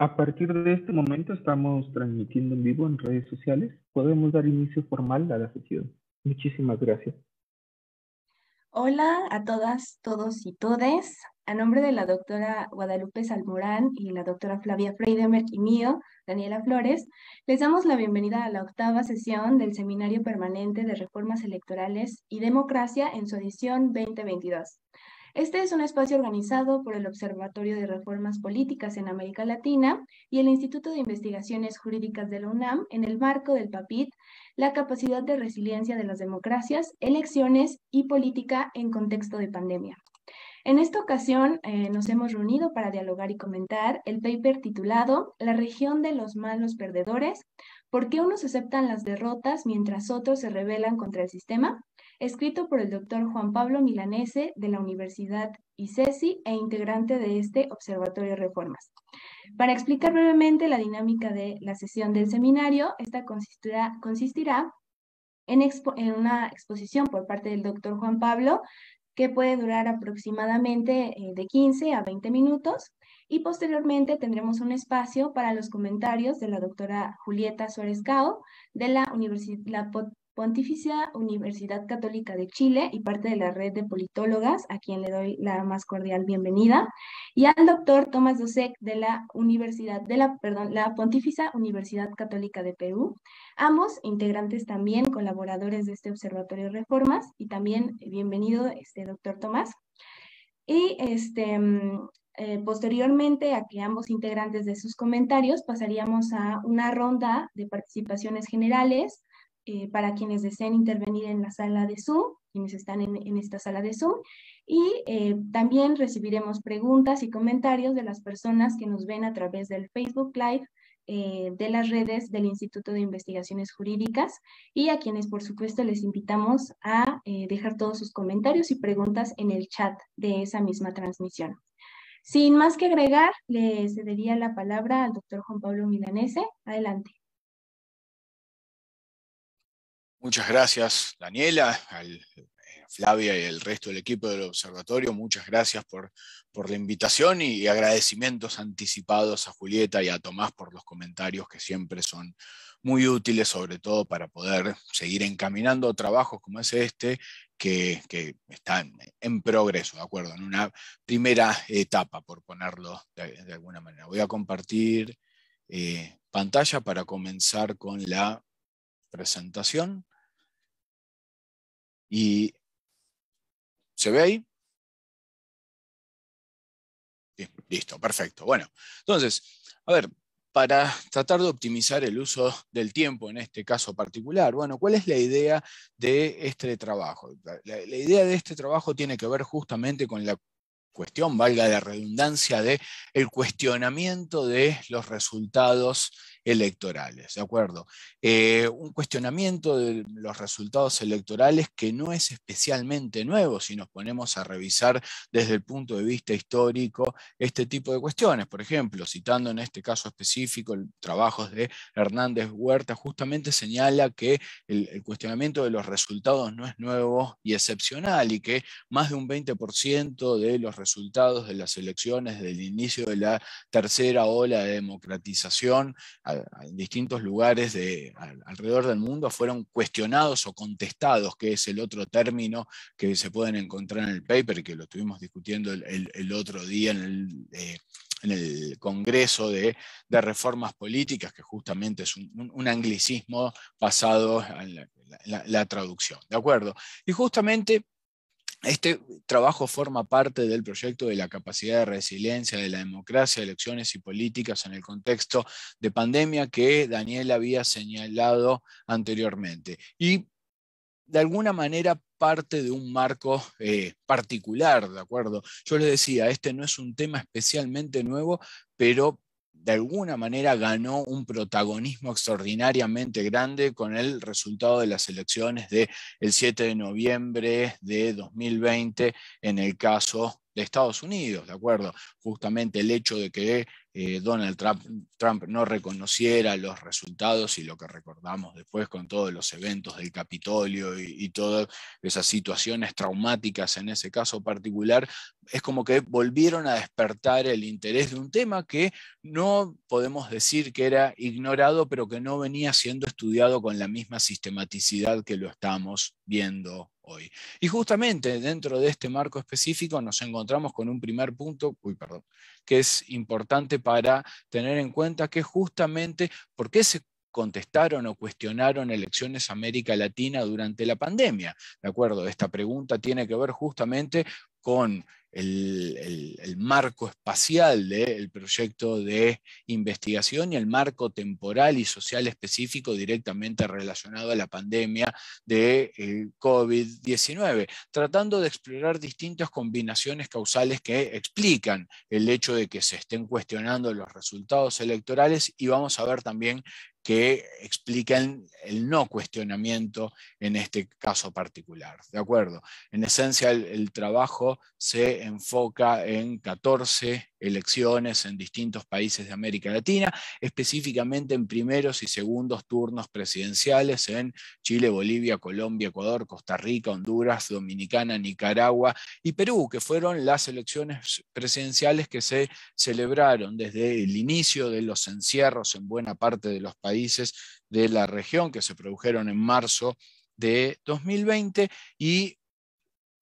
A partir de este momento estamos transmitiendo en vivo en redes sociales. Podemos dar inicio formal a la sesión. Muchísimas gracias. Hola a todas, todos y todes. A nombre de la doctora Guadalupe Salmorán y la doctora Flavia Freidemer y mío, Daniela Flores, les damos la bienvenida a la octava sesión del Seminario Permanente de Reformas Electorales y Democracia en su edición 2022. Este es un espacio organizado por el Observatorio de Reformas Políticas en América Latina y el Instituto de Investigaciones Jurídicas de la UNAM en el marco del PAPIT, la capacidad de resiliencia de las democracias, elecciones y política en contexto de pandemia. En esta ocasión eh, nos hemos reunido para dialogar y comentar el paper titulado La región de los malos perdedores, ¿por qué unos aceptan las derrotas mientras otros se rebelan contra el sistema? escrito por el doctor Juan Pablo Milanese de la Universidad ICESI e, e integrante de este Observatorio Reformas. Para explicar brevemente la dinámica de la sesión del seminario, esta consistirá, en, una exposición por parte del doctor Juan Pablo que puede durar aproximadamente eh, de 15 a 20 minutos y posteriormente tendremos un espacio para los comentarios de la doctora Julieta Suárez Cao de la, Universidad... la, Pontificia Universidad Católica de Chile y parte de la red de politólogas, a quien le doy la más cordial bienvenida, y al doctor Tomás Dosek de la Universidad de la, perdón, la Pontificia Universidad Católica de Perú, ambos integrantes también colaboradores de este Observatorio de Reformas, y también eh, bienvenido este doctor Tomás. Y este, mm, eh, posteriormente a que ambos integrantes de sus comentarios pasaríamos a una ronda de participaciones generales eh, para quienes deseen intervenir en la sala de Zoom, quienes están en, esta sala de Zoom, y eh, también recibiremos preguntas y comentarios de las personas que nos ven a través del Facebook Live, eh, de las redes del Instituto de Investigaciones Jurídicas y a quienes, por supuesto, les invitamos a dejar todos sus comentarios y preguntas en el chat de esa misma transmisión. Sin más que agregar, le cedería la palabra al doctor Juan Pablo Milanese. Adelante. Muchas gracias, Daniela, al, eh, Flavia y el resto del equipo del observatorio. Muchas gracias por, la invitación y agradecimientos anticipados a Julieta y a Tomás por los comentarios que siempre son muy útiles, sobre todo para poder seguir encaminando trabajos como es este, que, están en progreso, ¿de acuerdo? En una primera etapa, por ponerlo de, alguna manera. Voy a compartir eh, pantalla para comenzar con la presentación. Y se ve ahí. listo, perfecto. Bueno, entonces, a ver, para tratar de optimizar el uso del tiempo en este caso particular. Bueno, ¿cuál es la idea de este trabajo? La, idea de este trabajo tiene que ver justamente con la cuestión, valga la redundancia, de el cuestionamiento de los resultados electorales, ¿de acuerdo? Eh, un cuestionamiento de los resultados electorales que no es especialmente nuevo si nos ponemos a revisar desde el punto de vista histórico este tipo de cuestiones. Por ejemplo, citando en este caso específico el trabajos de Hernández Huerta, justamente señala que el, el cuestionamiento de los resultados no es nuevo y excepcional y que más de un 20% de los resultados de las elecciones del inicio de la tercera ola de democratización en distintos lugares de, alrededor del mundo fueron cuestionados o contestados, que es el otro término que se pueden encontrar en el paper, que lo estuvimos discutiendo el, otro día en el, eh, Congreso de, Reformas Políticas, que justamente es un, anglicismo basado en la, traducción. ¿De acuerdo? Y justamente este trabajo forma parte del proyecto de la capacidad de resiliencia de la democracia, elecciones y políticas en el contexto de pandemia que Daniel había señalado anteriormente. Y de alguna manera parte de un marco eh, particular, ¿de acuerdo? Yo les decía, este no es un tema especialmente nuevo, pero de alguna manera ganó un protagonismo extraordinariamente grande con el resultado de las elecciones del 7 de noviembre de 2020 en el caso de Estados Unidos, ¿de acuerdo? Justamente el hecho de que eh, Donald Trump, Trump, no reconociera los resultados y lo que recordamos después con todos los eventos del Capitolio y, y, todas esas situaciones traumáticas en ese caso particular, es como que volvieron a despertar el interés de un tema que no podemos decir que era ignorado, pero que no venía siendo estudiado con la misma sistematicidad que lo estamos viendo hoy. Y justamente dentro de este marco específico nos encontramos con un primer punto, uy, perdón, que es importante para tener en cuenta que justamente por qué se contestaron o cuestionaron elecciones América Latina durante la pandemia. ¿De acuerdo? Esta pregunta tiene que ver justamente con el, marco espacial del proyecto de investigación y el marco temporal y social específico directamente relacionado a la pandemia de eh, COVID-19, tratando de explorar distintas combinaciones causales que explican el hecho de que se estén cuestionando los resultados electorales y vamos a ver también que expliquen el no cuestionamiento en este caso particular. ¿De acuerdo? En esencia, el, el trabajo se enfoca en 14 elecciones en distintos países de América Latina, específicamente en primeros y segundos turnos presidenciales en Chile, Bolivia, Colombia, Ecuador, Costa Rica, Honduras, Dominicana, Nicaragua y Perú, que fueron las elecciones presidenciales que se celebraron desde el inicio de los encierros en buena parte de los países de la región que se produjeron en marzo de 2020 y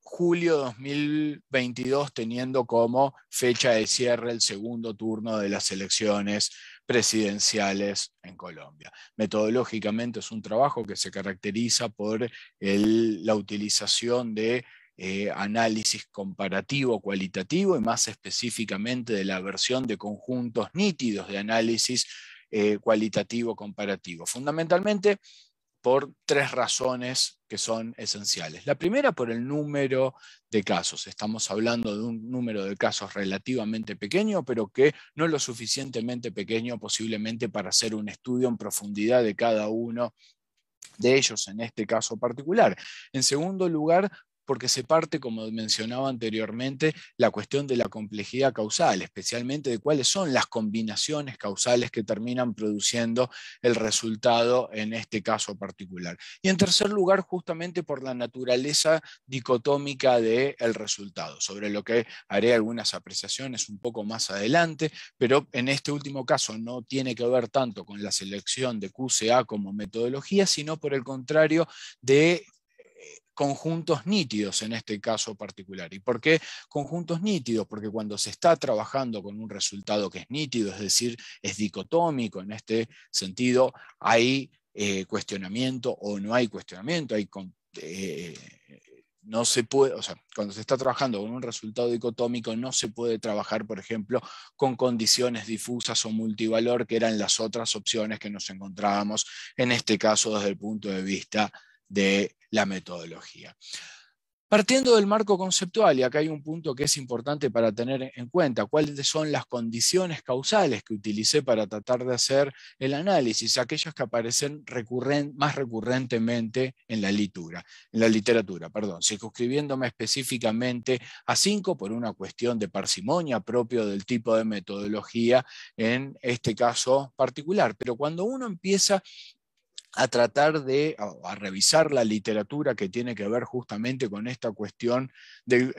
julio 2022 teniendo como fecha de cierre el segundo turno de las elecciones presidenciales en Colombia. Metodológicamente es un trabajo que se caracteriza por la utilización de eh, análisis comparativo cualitativo y más específicamente de la versión de conjuntos nítidos de análisis eh, cualitativo comparativo. Fundamentalmente por tres razones que son esenciales. La primera por el número de casos. Estamos hablando de un número de casos relativamente pequeño, pero que no es lo suficientemente pequeño posiblemente para hacer un estudio en profundidad de cada uno de ellos en este caso particular. En segundo lugar, porque se parte, como mencionaba anteriormente, la cuestión de la complejidad causal, especialmente de cuáles son las combinaciones causales que terminan produciendo el resultado en este caso particular. Y en tercer lugar, justamente por la naturaleza dicotómica del el resultado, sobre lo que haré algunas apreciaciones un poco más adelante, pero en este último caso no tiene que ver tanto con la selección de QCA como metodología, sino por el contrario de conjuntos nítidos en este caso particular. ¿Y por qué conjuntos nítidos? Porque cuando se está trabajando con un resultado que es nítido, es decir, es dicotómico en este sentido, hay eh, cuestionamiento o no hay cuestionamiento, eh, no se puede, cuando se está trabajando con un resultado dicotómico, no se puede trabajar, por ejemplo, con condiciones difusas o multivalor, que eran las otras opciones que nos encontrábamos, en este caso, desde el punto de vista de la metodología. Partiendo del marco conceptual, y acá hay un punto que es importante para tener en cuenta, cuáles son las condiciones causales que utilicé para tratar de hacer el análisis, aquellas que aparecen más recurrentemente en la, en la literatura, perdón, circunscribiéndome específicamente a cinco por una cuestión de parsimonia propio del tipo de metodología en este caso particular. Pero cuando uno empieza a tratar de, revisar la literatura que tiene que ver justamente con esta cuestión del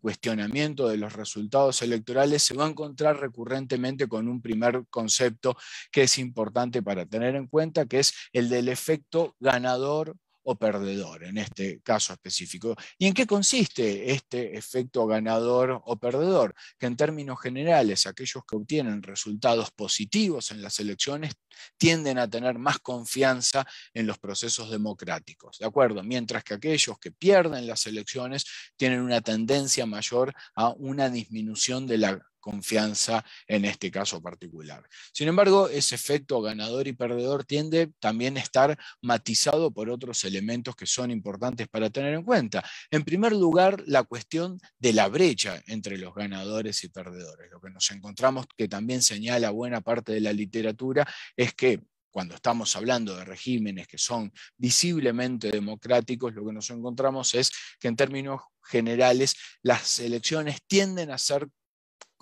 cuestionamiento de los resultados electorales, se va a encontrar recurrentemente con un primer concepto que es importante para tener en cuenta, que es el del efecto ganador perdedor en este caso específico. ¿Y en qué consiste este efecto ganador o perdedor? Que en términos generales, aquellos que obtienen resultados positivos en las elecciones tienden a tener más confianza en los procesos democráticos, ¿de acuerdo? Mientras que aquellos que pierden las elecciones tienen una tendencia mayor a una disminución de la confianza en este caso particular. Sin embargo, ese efecto ganador y perdedor tiende también a estar matizado por otros elementos que son importantes para tener en cuenta. En primer lugar, la cuestión de la brecha entre los ganadores y perdedores. Lo que nos encontramos que también señala buena parte de la literatura es que cuando estamos hablando de regímenes que son visiblemente democráticos, lo que nos encontramos es que en términos generales las elecciones tienden a ser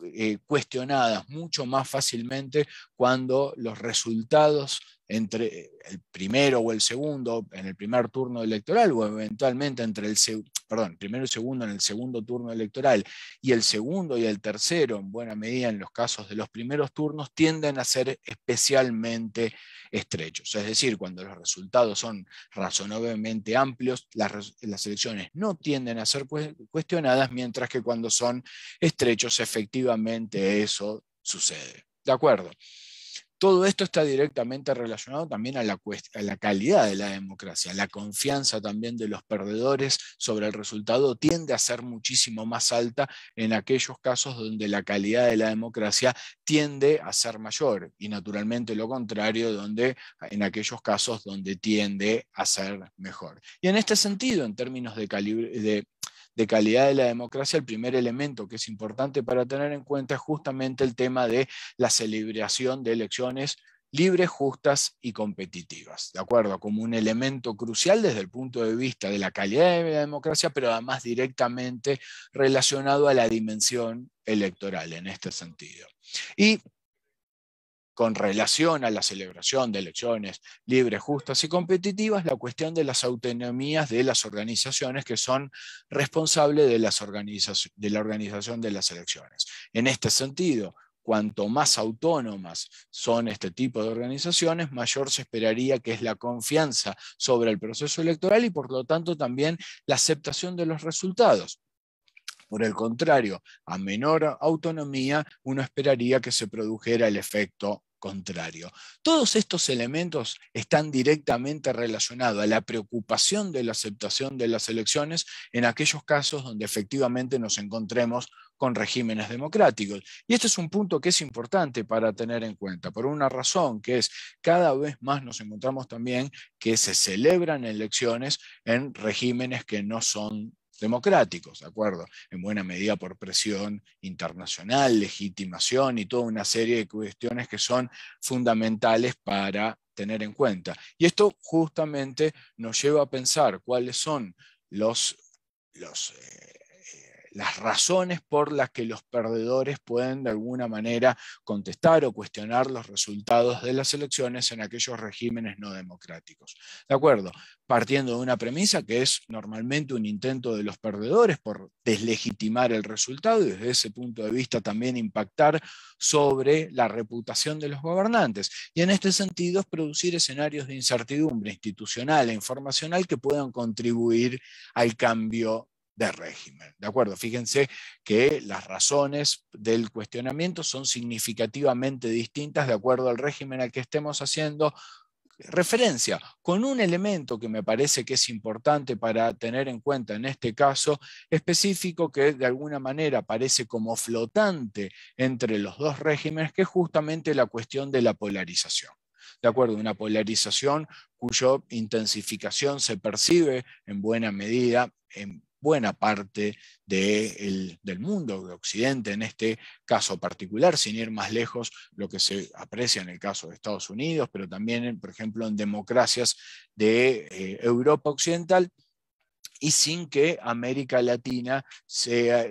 eh, cuestionadas mucho más fácilmente cuando los resultados entre el primero o el segundo, en el primer turno electoral, o eventualmente entre el perdón, primero y segundo en el segundo turno electoral, y el segundo y el tercero, en buena medida en los casos de los primeros turnos, tienden a ser especialmente estrechos. Es decir, cuando los resultados son razonablemente amplios, las elecciones no tienden a ser cuestionadas, mientras que cuando son estrechos, efectivamente eso sucede. ¿De acuerdo? todo esto está directamente relacionado también a la, calidad de la democracia. La confianza también de los perdedores sobre el resultado tiende a ser muchísimo más alta en aquellos casos donde la calidad de la democracia tiende a ser mayor y naturalmente lo contrario donde, en aquellos casos donde tiende a ser mejor. Y en este sentido, en términos de, calibre, de de calidad de la democracia, el primer elemento que es importante para tener en cuenta es justamente el tema de la celebración de elecciones libres, justas y competitivas, ¿de acuerdo? Como un elemento crucial desde el punto de vista de la calidad de la democracia, pero además directamente relacionado a la dimensión electoral en este sentido. Y con relación a la celebración de elecciones libres, justas y competitivas, la cuestión de las autonomías de las organizaciones que son responsables de, las de la organización de las elecciones. En este sentido, cuanto más autónomas son este tipo de organizaciones, mayor se esperaría que es la confianza sobre el proceso electoral y por lo tanto también la aceptación de los resultados. Por el contrario, a menor autonomía, uno esperaría que se produjera el efecto contrario. Todos estos elementos están directamente relacionados a la preocupación de la aceptación de las elecciones en aquellos casos donde efectivamente nos encontremos con regímenes democráticos. Y este es un punto que es importante para tener en cuenta, por una razón que es cada vez más nos encontramos también que se celebran elecciones en regímenes que no son democráticos, ¿de acuerdo? En buena medida por presión internacional, legitimación y toda una serie de cuestiones que son fundamentales para tener en cuenta. Y esto justamente nos lleva a pensar cuáles son los, los eh, las razones por las que los perdedores pueden de alguna manera contestar o cuestionar los resultados de las elecciones en aquellos regímenes no democráticos. ¿De acuerdo? Partiendo de una premisa que es normalmente un intento de los perdedores por deslegitimar el resultado y desde ese punto de vista también impactar sobre la reputación de los gobernantes. Y en este sentido producir escenarios de incertidumbre institucional e informacional que puedan contribuir al cambio de régimen. ¿De acuerdo? Fíjense que las razones del cuestionamiento son significativamente distintas de acuerdo al régimen al que estemos haciendo referencia, con un elemento que me parece que es importante para tener en cuenta en este caso específico que de alguna manera parece como flotante entre los dos regímenes, que es justamente la cuestión de la polarización. ¿De acuerdo? Una polarización cuya intensificación se percibe en buena medida en buena parte del mundo, de Occidente en este caso particular, sin ir más lejos, lo que se aprecia en el caso de Estados Unidos, pero también, por ejemplo, en democracias de eh, Europa Occidental, y sin que América Latina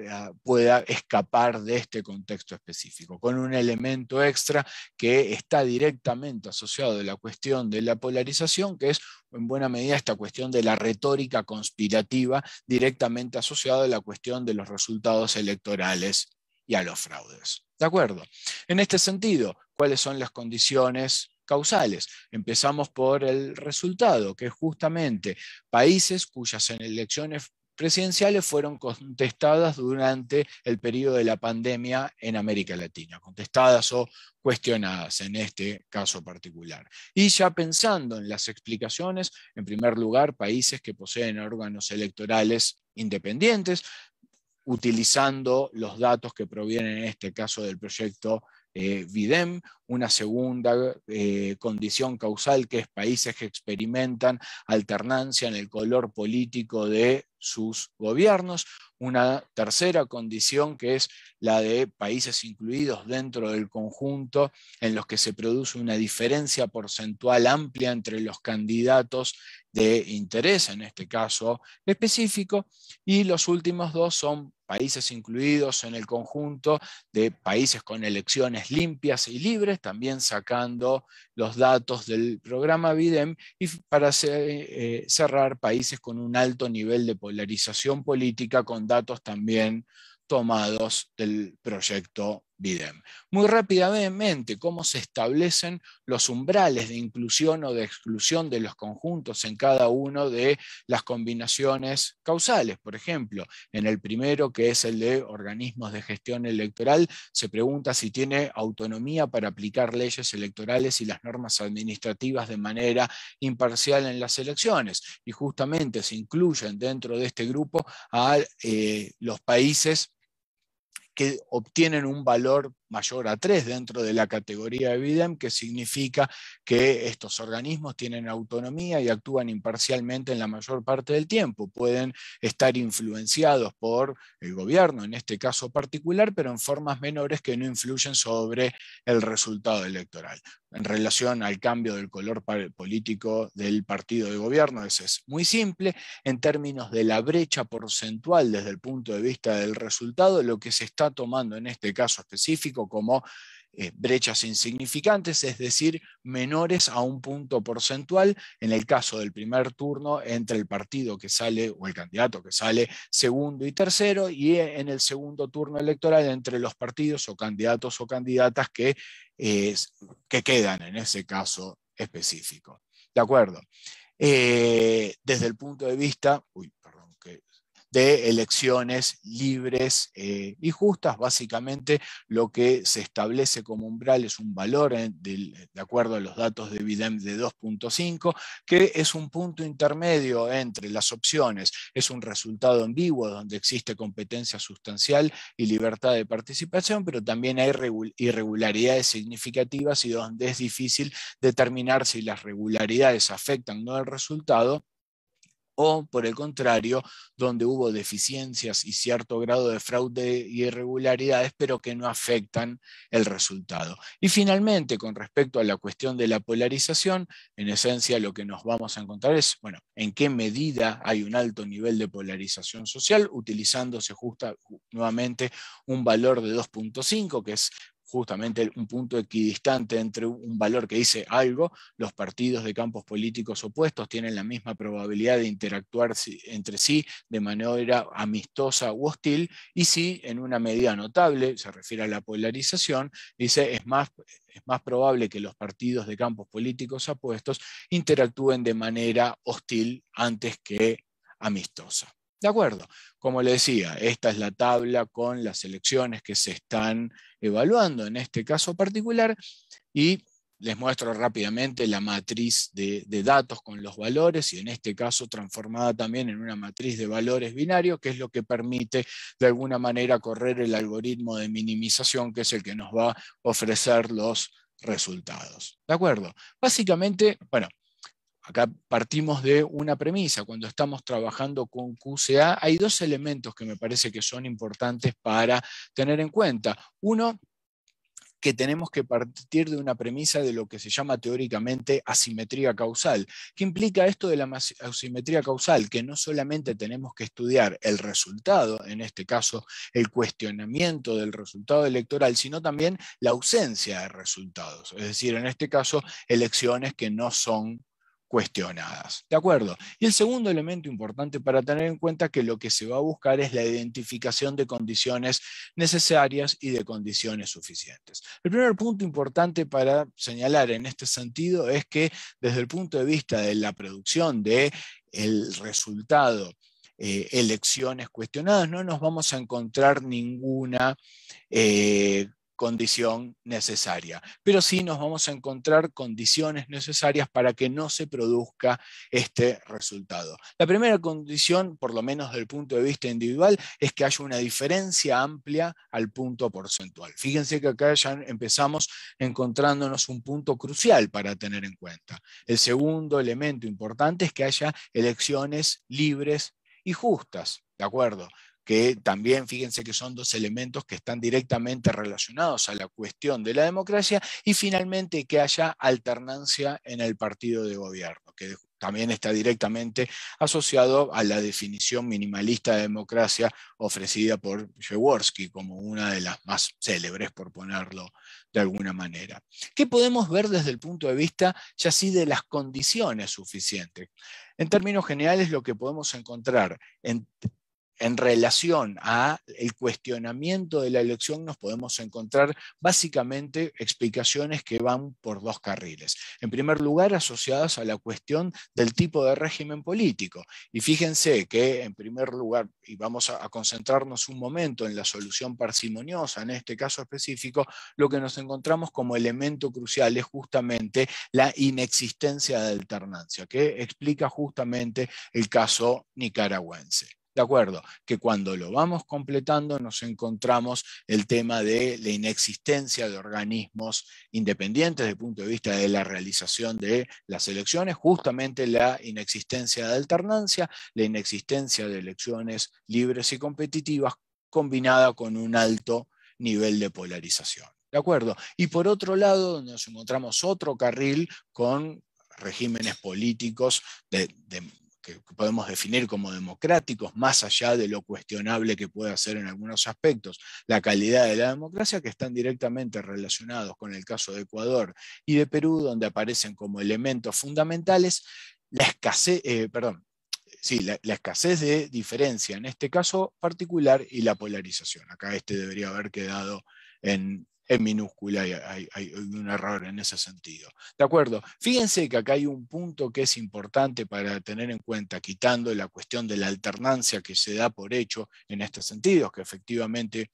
ah, pueda escapar de este contexto específico, con un elemento extra que está directamente asociado a la cuestión de la polarización, que es en buena medida esta cuestión de la retórica conspirativa directamente asociada a la cuestión de los resultados electorales y a los fraudes. ¿De acuerdo? En este sentido, ¿cuáles son las condiciones causales. Empezamos por el resultado, que es justamente países cuyas elecciones presidenciales fueron contestadas durante el periodo de la pandemia en América Latina, contestadas o cuestionadas en este caso particular. Y ya pensando en las explicaciones, en primer lugar, países que poseen órganos electorales independientes, utilizando los datos que provienen en este caso del proyecto eh, VIDEM, una segunda eh, condición causal que es países que experimentan alternancia en el color político de sus gobiernos, una tercera condición que es la de países incluidos dentro del conjunto en los que se produce una diferencia porcentual amplia entre los candidatos de interés, en este caso específico, y los últimos dos son países incluidos en el conjunto de países con elecciones limpias y libres, también sacando los datos del programa Bidem, y para eh, cerrar países con un alto nivel de polarización política, con datos también tomados del proyecto muy rápidamente, cómo se establecen los umbrales de inclusión o de exclusión de los conjuntos en cada uno de las combinaciones causales. Por ejemplo, en el primero, que es el de organismos de gestión electoral, se pregunta si tiene autonomía para aplicar leyes electorales y las normas administrativas de manera imparcial en las elecciones. Y justamente se incluyen dentro de este grupo a eh, los países que obtienen un valor mayor a 3 dentro de la categoría de BIDEM, que significa que estos organismos tienen autonomía y actúan imparcialmente en la mayor parte del tiempo. Pueden estar influenciados por el gobierno, en este caso particular, pero en formas menores que no influyen sobre el resultado electoral. En relación al cambio del color político del partido de gobierno, eso es muy simple. En términos de la brecha porcentual desde el punto de vista del resultado, lo que se está tomando en este caso específico, como eh, brechas insignificantes, es decir, menores a un punto porcentual en el caso del primer turno entre el partido que sale o el candidato que sale segundo y tercero y en el segundo turno electoral entre los partidos o candidatos o candidatas que, eh, que quedan en ese caso específico. ¿De acuerdo? Eh, desde el punto de vista, de elecciones libres eh, y justas. Básicamente lo que se establece como umbral es un valor eh, eh, de, acuerdo a los datos de Bidem de 2.5, que es un punto intermedio entre las opciones. Es un resultado ambiguo donde existe competencia sustancial y libertad de participación, pero también hay irregularidades significativas y donde es difícil determinar si las regularidades afectan o no el resultado o por el contrario, donde hubo deficiencias y cierto grado de fraude y irregularidades, pero que no afectan el resultado. Y finalmente, con respecto a la cuestión de la polarización, en esencia lo que nos vamos a encontrar es, bueno, en qué medida hay un alto nivel de polarización social, se justa, nuevamente un valor de 2.5, que es justamente un punto equidistante entre un valor que dice algo, los partidos de campos políticos opuestos tienen la misma probabilidad de interactuar entre sí de manera amistosa u hostil, y si en una medida notable, se refiere a la polarización, dice es más, es más probable que los partidos de campos políticos opuestos interactúen de manera hostil antes que amistosa. De acuerdo. Como le decía, esta es la tabla con las elecciones que se están evaluando en este caso particular y les muestro rápidamente la matriz de, de datos con los valores y en este caso transformada también en una matriz de valores binarios, que es lo que permite de alguna manera correr el algoritmo de minimización, que es el que nos va a ofrecer los resultados. ¿De acuerdo? Básicamente, bueno, Acá partimos de una premisa. Cuando estamos trabajando con QCA, hay dos elementos que me parece que son importantes para tener en cuenta. Uno, que tenemos que partir de una premisa de lo que se llama teóricamente asimetría causal. ¿Qué implica esto de la asimetría causal? Que no solamente tenemos que estudiar el resultado, en este caso el cuestionamiento del resultado electoral, sino también la ausencia de resultados, es decir, en este caso elecciones que no son cuestionadas. ¿De acuerdo? Y el segundo elemento importante para tener en cuenta que lo que se va a buscar es la identificación de condiciones necesarias y de condiciones suficientes. El primer punto importante para señalar en este sentido es que desde el punto de vista de la producción del el resultado eh, elecciones cuestionadas, no nos vamos a encontrar ninguna eh, condición necesaria. Pero sí nos vamos a encontrar condiciones necesarias para que no se produzca este resultado. La primera condición, por lo menos desde el punto de vista individual, es que haya una diferencia amplia al punto porcentual. Fíjense que acá ya empezamos encontrándonos un punto crucial para tener en cuenta. El segundo elemento importante es que haya elecciones libres y justas, ¿de acuerdo? que también fíjense que son dos elementos que están directamente relacionados a la cuestión de la democracia, y finalmente que haya alternancia en el partido de gobierno, que también está directamente asociado a la definición minimalista de democracia ofrecida por Jaworski como una de las más célebres, por ponerlo de alguna manera. ¿Qué podemos ver desde el punto de vista ya sí de las condiciones suficientes? En términos generales, lo que podemos encontrar en, en relación a el cuestionamiento de la elección nos podemos encontrar básicamente explicaciones que van por dos carriles. En primer lugar, asociadas a la cuestión del tipo de régimen político. Y fíjense que en primer lugar, y vamos a, a concentrarnos un momento en la solución parsimoniosa, en este caso específico, lo que nos encontramos como elemento crucial es justamente la inexistencia de alternancia, que explica justamente el caso nicaragüense. De acuerdo, que cuando lo vamos completando nos encontramos el tema de la inexistencia de organismos independientes desde el punto de vista de la realización de las elecciones, justamente la inexistencia de alternancia, la inexistencia de elecciones libres y competitivas combinada con un alto nivel de polarización. ¿De acuerdo? Y por otro lado, nos encontramos otro carril con regímenes políticos de, de que, podemos definir como democráticos, más allá de lo cuestionable que pueda ser en algunos aspectos, la calidad de la democracia, que están directamente relacionados con el caso de Ecuador y de Perú, donde aparecen como elementos fundamentales la escasez, eh, perdón, sí, la, escasez de diferencia, en este caso particular, y la polarización. Acá este debería haber quedado en en minúscula hay, hay, un error en ese sentido. ¿De acuerdo? Fíjense que acá hay un punto que es importante para tener en cuenta, quitando la cuestión de la alternancia que se da por hecho en este sentido, que efectivamente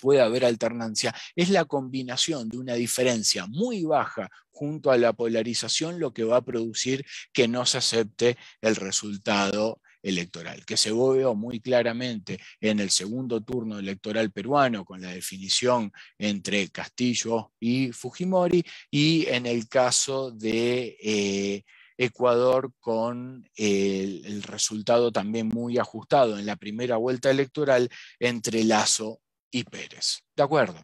puede haber alternancia, es la combinación de una diferencia muy baja junto a la polarización lo que va a producir que no se acepte el resultado electoral, que se vio muy claramente en el segundo turno electoral peruano con la definición entre Castillo y Fujimori y en el caso de... Eh, Ecuador con el, eh, el, resultado también muy ajustado en la primera vuelta electoral entre Lazo y Pérez. ¿De acuerdo?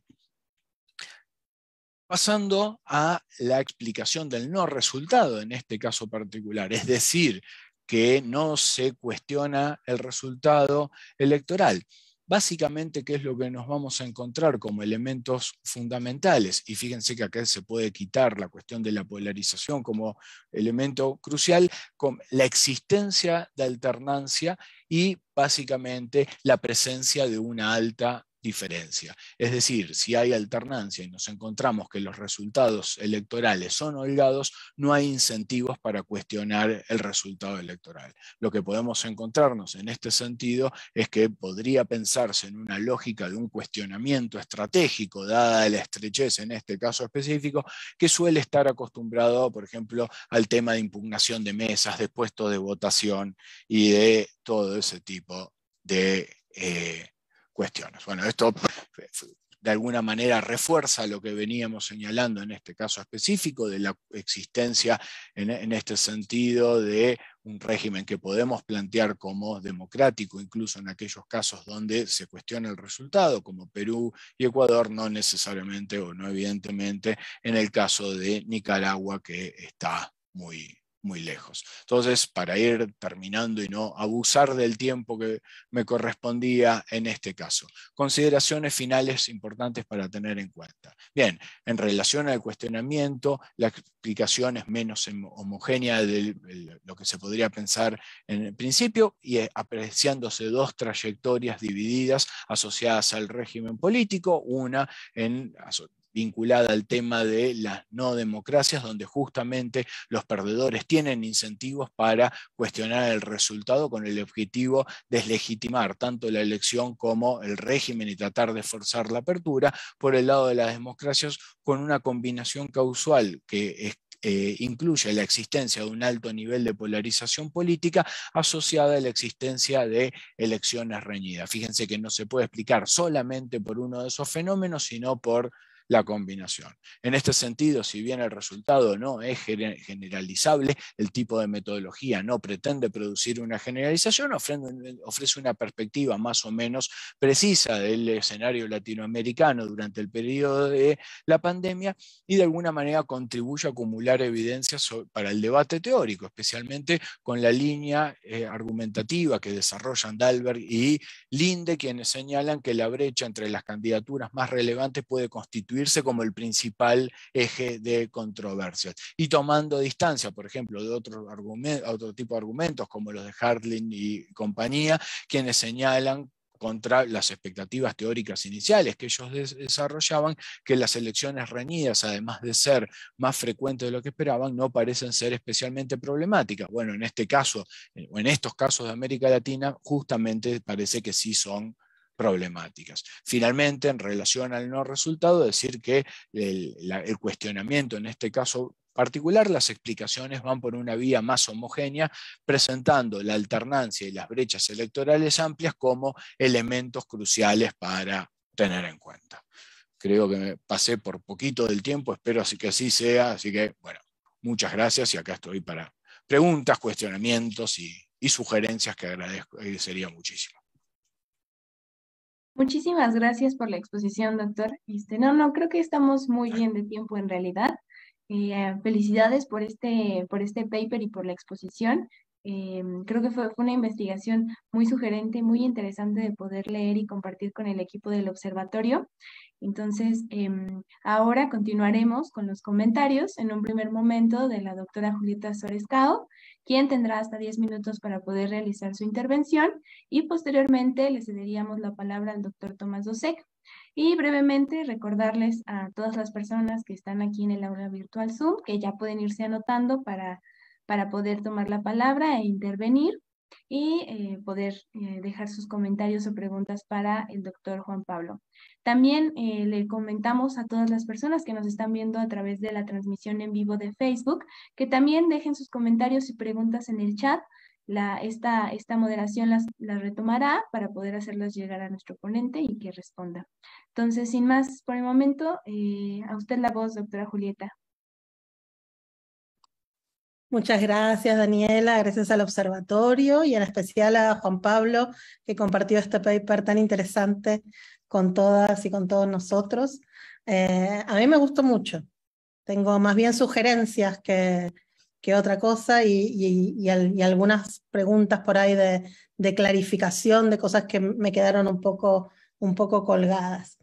Pasando a la explicación del no resultado en este caso particular, es decir, que no se cuestiona el resultado electoral. Básicamente, ¿qué es lo que nos vamos a encontrar como elementos fundamentales? Y fíjense que acá se puede quitar la cuestión de la polarización como elemento crucial, con la existencia de alternancia y básicamente la presencia de una alta diferencia. Es decir, si hay alternancia y nos encontramos que los resultados electorales son holgados, no hay incentivos para cuestionar el resultado electoral. Lo que podemos encontrarnos en este sentido es que podría pensarse en una lógica de un cuestionamiento estratégico, dada la estrechez en este caso específico, que suele estar acostumbrado, por ejemplo, al tema de impugnación de mesas, de puestos de votación y de todo ese tipo de... Eh, bueno, esto de alguna manera refuerza lo que veníamos señalando en este caso específico de la existencia en, en, este sentido de un régimen que podemos plantear como democrático, incluso en aquellos casos donde se cuestiona el resultado, como Perú y Ecuador, no necesariamente o no evidentemente en el caso de Nicaragua, que está muy muy lejos. Entonces, para ir terminando y no abusar del tiempo que me correspondía en este caso, consideraciones finales importantes para tener en cuenta. Bien, en relación al cuestionamiento, la explicación es menos homogénea de lo que se podría pensar en el principio y apreciándose dos trayectorias divididas asociadas al régimen político, una en vinculada al tema de las no democracias, donde justamente los perdedores tienen incentivos para cuestionar el resultado con el objetivo de deslegitimar tanto la elección como el régimen y tratar de forzar la apertura. Por el lado de las democracias, con una combinación causal que eh, incluye la existencia de un alto nivel de polarización política asociada a la existencia de elecciones reñidas. Fíjense que no se puede explicar solamente por uno de esos fenómenos, sino por la combinación. En este sentido, si bien el resultado no es generalizable, el tipo de metodología no pretende producir una generalización, ofrece una perspectiva más o menos precisa del escenario latinoamericano durante el periodo de la pandemia y de alguna manera contribuye a acumular evidencias para el debate teórico, especialmente con la línea eh, argumentativa que desarrollan Dalberg y Linde, quienes señalan que la brecha entre las candidaturas más relevantes puede constituir como el principal eje de controversia. Y tomando distancia, por ejemplo, de otro, argumento, otro tipo de argumentos como los de Hartling y compañía, quienes señalan contra las expectativas teóricas iniciales que ellos desarrollaban, que las elecciones reñidas, además de ser más frecuentes de lo que esperaban, no parecen ser especialmente problemáticas. Bueno, en este caso, eh, o en estos casos de América Latina, justamente parece que sí son problemáticas. Finalmente, en relación al no resultado, decir que el, cuestionamiento, en este caso particular, las explicaciones van por una vía más homogénea, presentando la alternancia y las brechas electorales amplias como elementos cruciales para tener en cuenta. Creo que me pasé por poquito del tiempo, espero así que así sea, así que bueno, muchas gracias y acá estoy para preguntas, cuestionamientos y, sugerencias que agradezco, eh, sería muchísimo. Muchísimas gracias por la exposición, doctor. Este, no, no, creo que estamos muy bien de tiempo en realidad. Eh, felicidades por este, por este paper y por la exposición. Eh, creo que fue, fue, una investigación muy sugerente, muy interesante de poder leer y compartir con el equipo del observatorio. Entonces, em, ahora continuaremos con los comentarios en un primer momento de la doctora Julieta Sorescao, quien tendrá hasta 10 minutos para poder realizar su intervención y posteriormente le cederíamos la palabra al doctor Tomás Dosek. Y brevemente recordarles a todas las personas que están aquí en el aula virtual Zoom que ya pueden irse anotando para, para poder tomar la palabra e intervenir y eh, poder eh, dejar sus comentarios o preguntas para el doctor Juan Pablo. También eh, le comentamos a todas las personas que nos están viendo a través de la transmisión en vivo de Facebook que también dejen sus comentarios y preguntas en el chat. esta, moderación las, las retomará para poder hacerlas llegar a nuestro ponente y que responda. Entonces, sin más por el momento, a usted la voz, doctora Julieta. Muchas gracias, Daniela. Gracias al observatorio y en especial a Juan Pablo, que compartió este paper tan interesante con todas y con todos nosotros. Eh, a mí me gustó mucho. Tengo más bien sugerencias que, que otra cosa y, y, y, algunas preguntas por ahí de, clarificación de cosas que me quedaron un poco, un poco colgadas.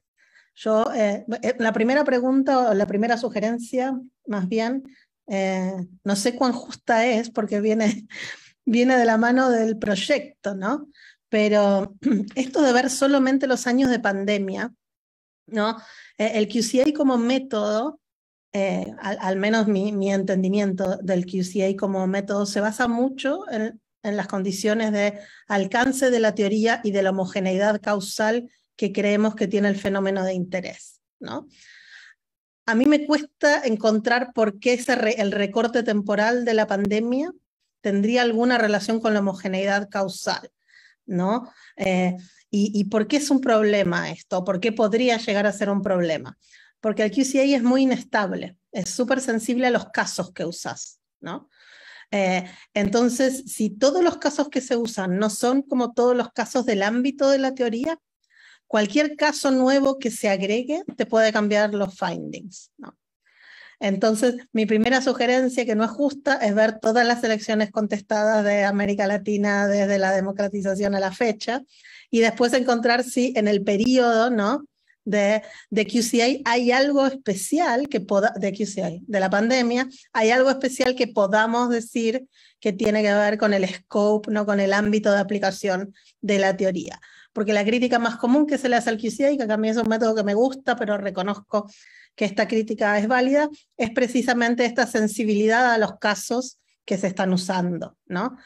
Yo, eh, eh, la primera pregunta o la primera sugerencia, más bien, eh, no sé cuán justa es porque viene, viene de la mano del proyecto, ¿no? Pero esto de ver solamente los años de pandemia, ¿no? E, el QCA como método, eh, al, menos mi, entendimiento del QCA como método, se basa mucho en las condiciones de alcance de la teoría y de la homogeneidad causal que creemos que tiene el fenómeno de interés, ¿no? A mí me cuesta encontrar por qué el recorte temporal de la pandemia tendría alguna relación con la homogeneidad causal, ¿no? Eh, y, por qué es un problema esto? ¿Por qué podría llegar a ser un problema? Porque el QCI es muy inestable, es súper sensible a los casos que usas, ¿no? Eh, entonces, si todos los casos que se usan no son como todos los casos del ámbito de la teoría, cualquier caso nuevo que se agregue te puede cambiar los findings. Entonces, mi primera sugerencia, que no es justa, es ver todas las elecciones contestadas de América Latina desde la democratización a la fecha y después encontrar si en el periodo ¿no? de, QCI hay algo especial que de de la pandemia, hay algo especial que podamos decir que tiene que ver con el scope, ¿no? con el ámbito de aplicación de la teoría porque la crítica más común que se le hace al QCA, que a mí es un método que me gusta, pero reconozco que esta crítica es válida, es precisamente esta sensibilidad a los casos que se están usando, ¿no?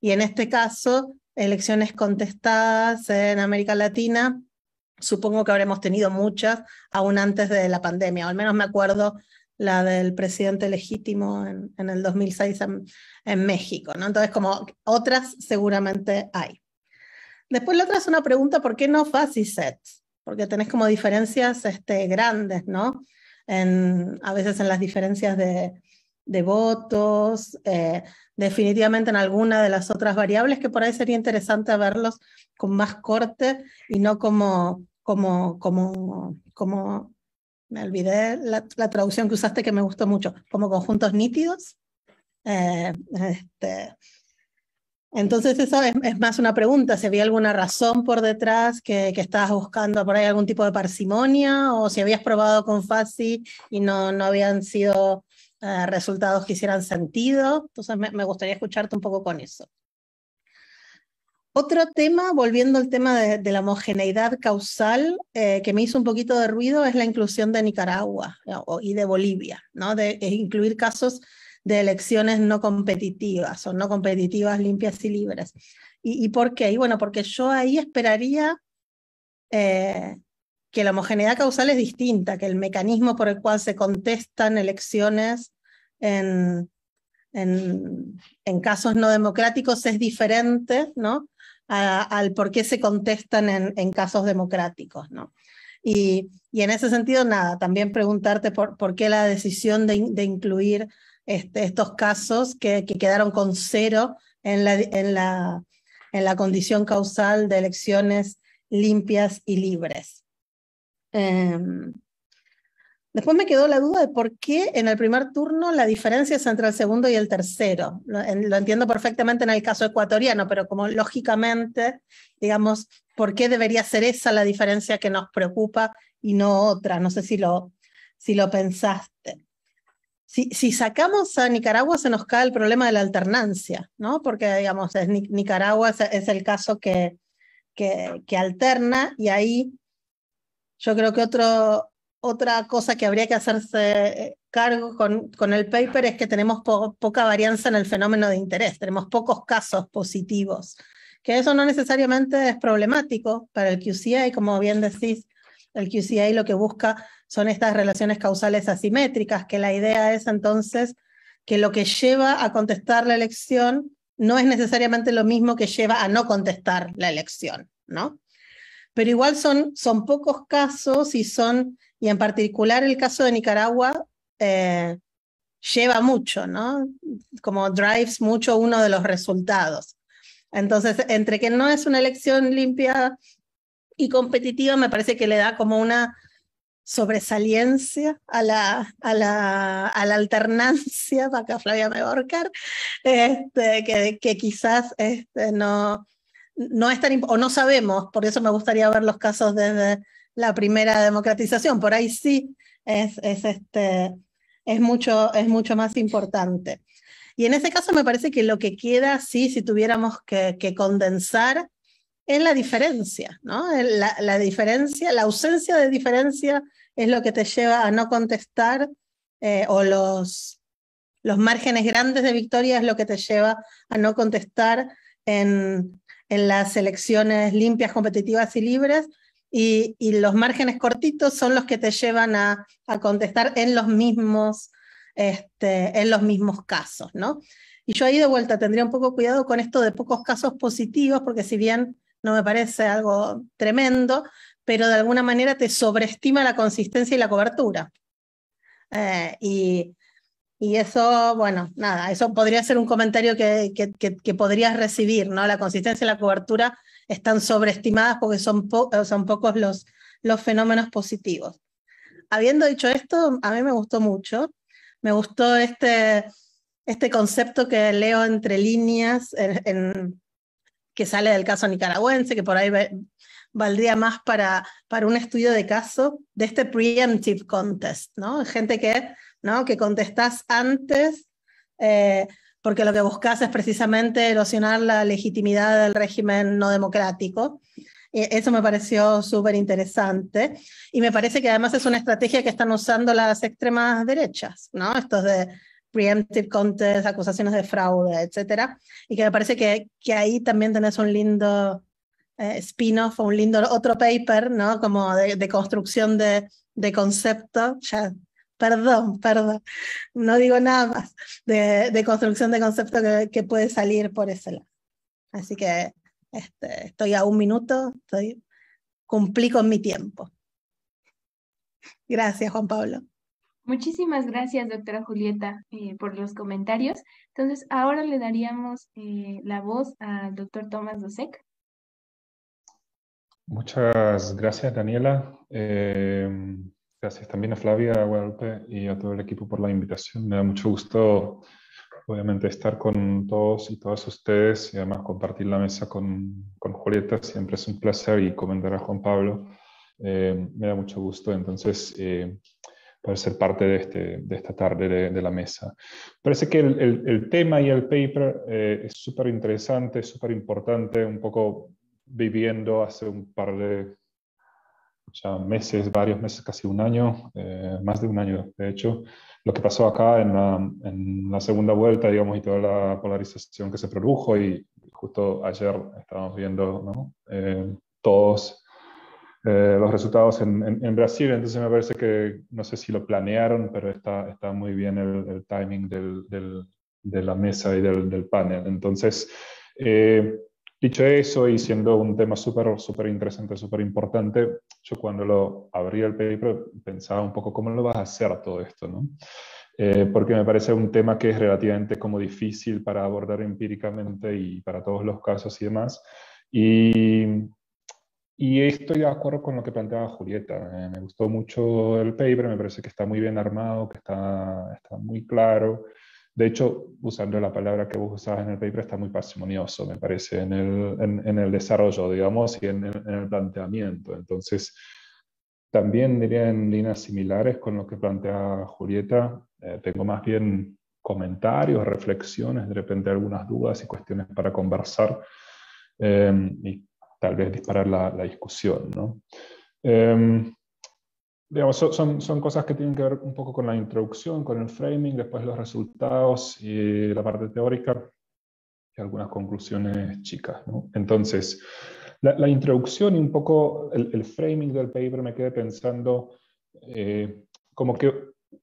Y en este caso, elecciones contestadas en América Latina, supongo que habremos tenido muchas aún antes de la pandemia, o al menos me acuerdo la del presidente legítimo en, el 2006 en, en México, ¿no? Entonces, como otras seguramente hay. Después la otra es una pregunta, ¿por qué no fuzzy sets? Porque tenés como diferencias este, grandes, ¿no? En, a veces en las diferencias de, votos, eh, definitivamente en alguna de las otras variables, que por ahí sería interesante verlos con más corte y no como, como, como, como me olvidé la, traducción que usaste que me gustó mucho, como conjuntos nítidos. Eh, este, entonces, eso es, más una pregunta. si había alguna razón por detrás que, estabas buscando por ahí algún tipo de parsimonia? ¿O si habías probado con FASI y no, habían sido eh, resultados que hicieran sentido? Entonces, me, gustaría escucharte un poco con eso. Otro tema, volviendo al tema de, la homogeneidad causal, eh, que me hizo un poquito de ruido, es la inclusión de Nicaragua eh, y de Bolivia, ¿no? de incluir casos de elecciones no competitivas o no competitivas limpias y libres. ¿Y, por qué? Y bueno, porque yo ahí esperaría eh, que la homogeneidad causal es distinta, que el mecanismo por el cual se contestan elecciones en, casos no democráticos es diferente ¿no? al por qué se contestan en, casos democráticos. ¿no? Y, en ese sentido, nada, también preguntarte por, por qué la decisión de, de incluir este, estos casos que, quedaron con cero en la, en, la, en la condición causal de elecciones limpias y libres. Em, después me quedó la duda de por qué en el primer turno la diferencia es entre el segundo y el tercero. Lo, lo entiendo perfectamente en el caso ecuatoriano, pero como lógicamente, digamos, ¿por qué debería ser esa la diferencia que nos preocupa y no otra? No sé si lo, si lo pensaste si, sacamos a Nicaragua se nos cae el problema de la alternancia, ¿no? Porque, digamos, Nicaragua es, el caso que, que, alterna y ahí yo creo que otro, otra cosa que habría que hacerse cargo con, con el paper es que tenemos poca varianza en el fenómeno de interés, tenemos pocos casos positivos, que eso no necesariamente es problemático para el QCA, como bien decís, el QCA lo que busca son estas relaciones causales asimétricas, que la idea es entonces que lo que lleva a contestar la elección no es necesariamente lo mismo que lleva a no contestar la elección, ¿no? Pero igual son, son pocos casos y son, y en particular el caso de Nicaragua, eh, lleva mucho, ¿no? Como drives mucho uno de los resultados. Entonces, entre que no es una elección limpia y competitiva me parece que le da como una sobresaliencia a la, a la, a la alternancia, para que Flavia me este, que, que, quizás este, no, no es tan, o no sabemos, por eso me gustaría ver los casos desde la primera democratización, por ahí sí es, es, este, es, mucho, es mucho más importante. Y en ese caso me parece que lo que queda, sí, si tuviéramos que condensar, es la diferencia, ¿no? La, diferencia, la ausencia de diferencia es lo que te lleva a no contestar eh, o los, los márgenes grandes de victoria es lo que te lleva a no contestar en, las elecciones limpias, competitivas y libres. Y, los márgenes cortitos son los que te llevan a, contestar en los mismos, este, en los mismos casos, ¿no? Y yo ahí de vuelta tendría un poco cuidado con esto de pocos casos positivos, porque si bien no me parece algo tremendo, pero de alguna manera te sobreestima la consistencia y la cobertura. Eh, y, eso, bueno, nada, eso podría ser un comentario que, que, podrías recibir, ¿no? La consistencia y la cobertura están sobreestimadas porque son, pocos los, los fenómenos positivos. Habiendo dicho esto, a mí me gustó mucho. Me gustó este, este concepto que leo entre líneas en, que sale del caso nicaragüense, que por ahí valdría más para, para un estudio de caso de este preemptive contest, ¿no? Gente que, ¿no? que contestás antes, eh, porque lo que buscas es precisamente erosionar la legitimidad del régimen no democrático. eso me pareció súper interesante. Y me parece que además es una estrategia que están usando las extremas derechas, ¿no? Estos de preemptive contest, acusaciones de fraude, etcétera, y que me parece que, ahí también tenés un lindo eh, spin-off o un lindo otro paper, ¿no? Como de, construcción de, concepto, perdón, perdón, no digo nada más, de, construcción de concepto que, puede salir por ese lado. Así que este, estoy a un minuto, estoy, cumplí con mi tiempo. Gracias, Juan Pablo. Muchísimas gracias, doctora Julieta, eh, por los comentarios. Entonces, ahora le daríamos eh, la voz al doctor Tomás Dosek. Muchas gracias, Daniela. Eh, gracias también a Flavia, a Guadalupe y a todo el equipo por la invitación. Me da mucho gusto, obviamente, estar con todos y todas ustedes y además compartir la mesa con, con Julieta. Siempre es un placer y comentar a Juan Pablo. me da mucho gusto. Entonces, para ser parte de, este, de esta tarde de, la mesa. Parece que el, el, tema y el paper eh, es súper interesante, súper importante, un poco viviendo hace un par de meses, varios meses, casi un año, eh, más de un año de hecho, lo que pasó acá en la, segunda vuelta, digamos, y toda la polarización que se produjo y justo ayer estábamos viendo, ¿no? Eh, todos eh, los resultados en, Brasil. Entonces me parece que, no sé si lo planearon, pero está, está muy bien el, timing de la mesa y del, panel. Entonces, eh, dicho eso y siendo un tema súper, súper interesante, súper importante, yo cuando lo abrí el paper pensaba un poco cómo lo vas a hacer todo esto, ¿no? Eh, porque me parece un tema que es relativamente como difícil para abordar empíricamente y para todos los casos y demás. Y y estoy de acuerdo con lo que planteaba Julieta. Eh, me gustó mucho el paper, me parece que está muy bien armado, que está, está muy claro. De hecho, usando la palabra que vos usabas en el paper, está muy parsimonioso, me parece, en el, en, el desarrollo, digamos, y en, el planteamiento. Entonces, también diría en líneas similares con lo que plantea Julieta, eh, tengo más bien comentarios, reflexiones, de repente algunas dudas y cuestiones para conversar. Eh, y tal vez disparar la, discusión. ¿no? Em, son, son, cosas que tienen que ver un poco con la introducción, con el framing, después los resultados y la parte teórica y algunas conclusiones chicas. ¿no? Entonces, la, introducción y un poco el, framing del paper me quedé pensando eh, como que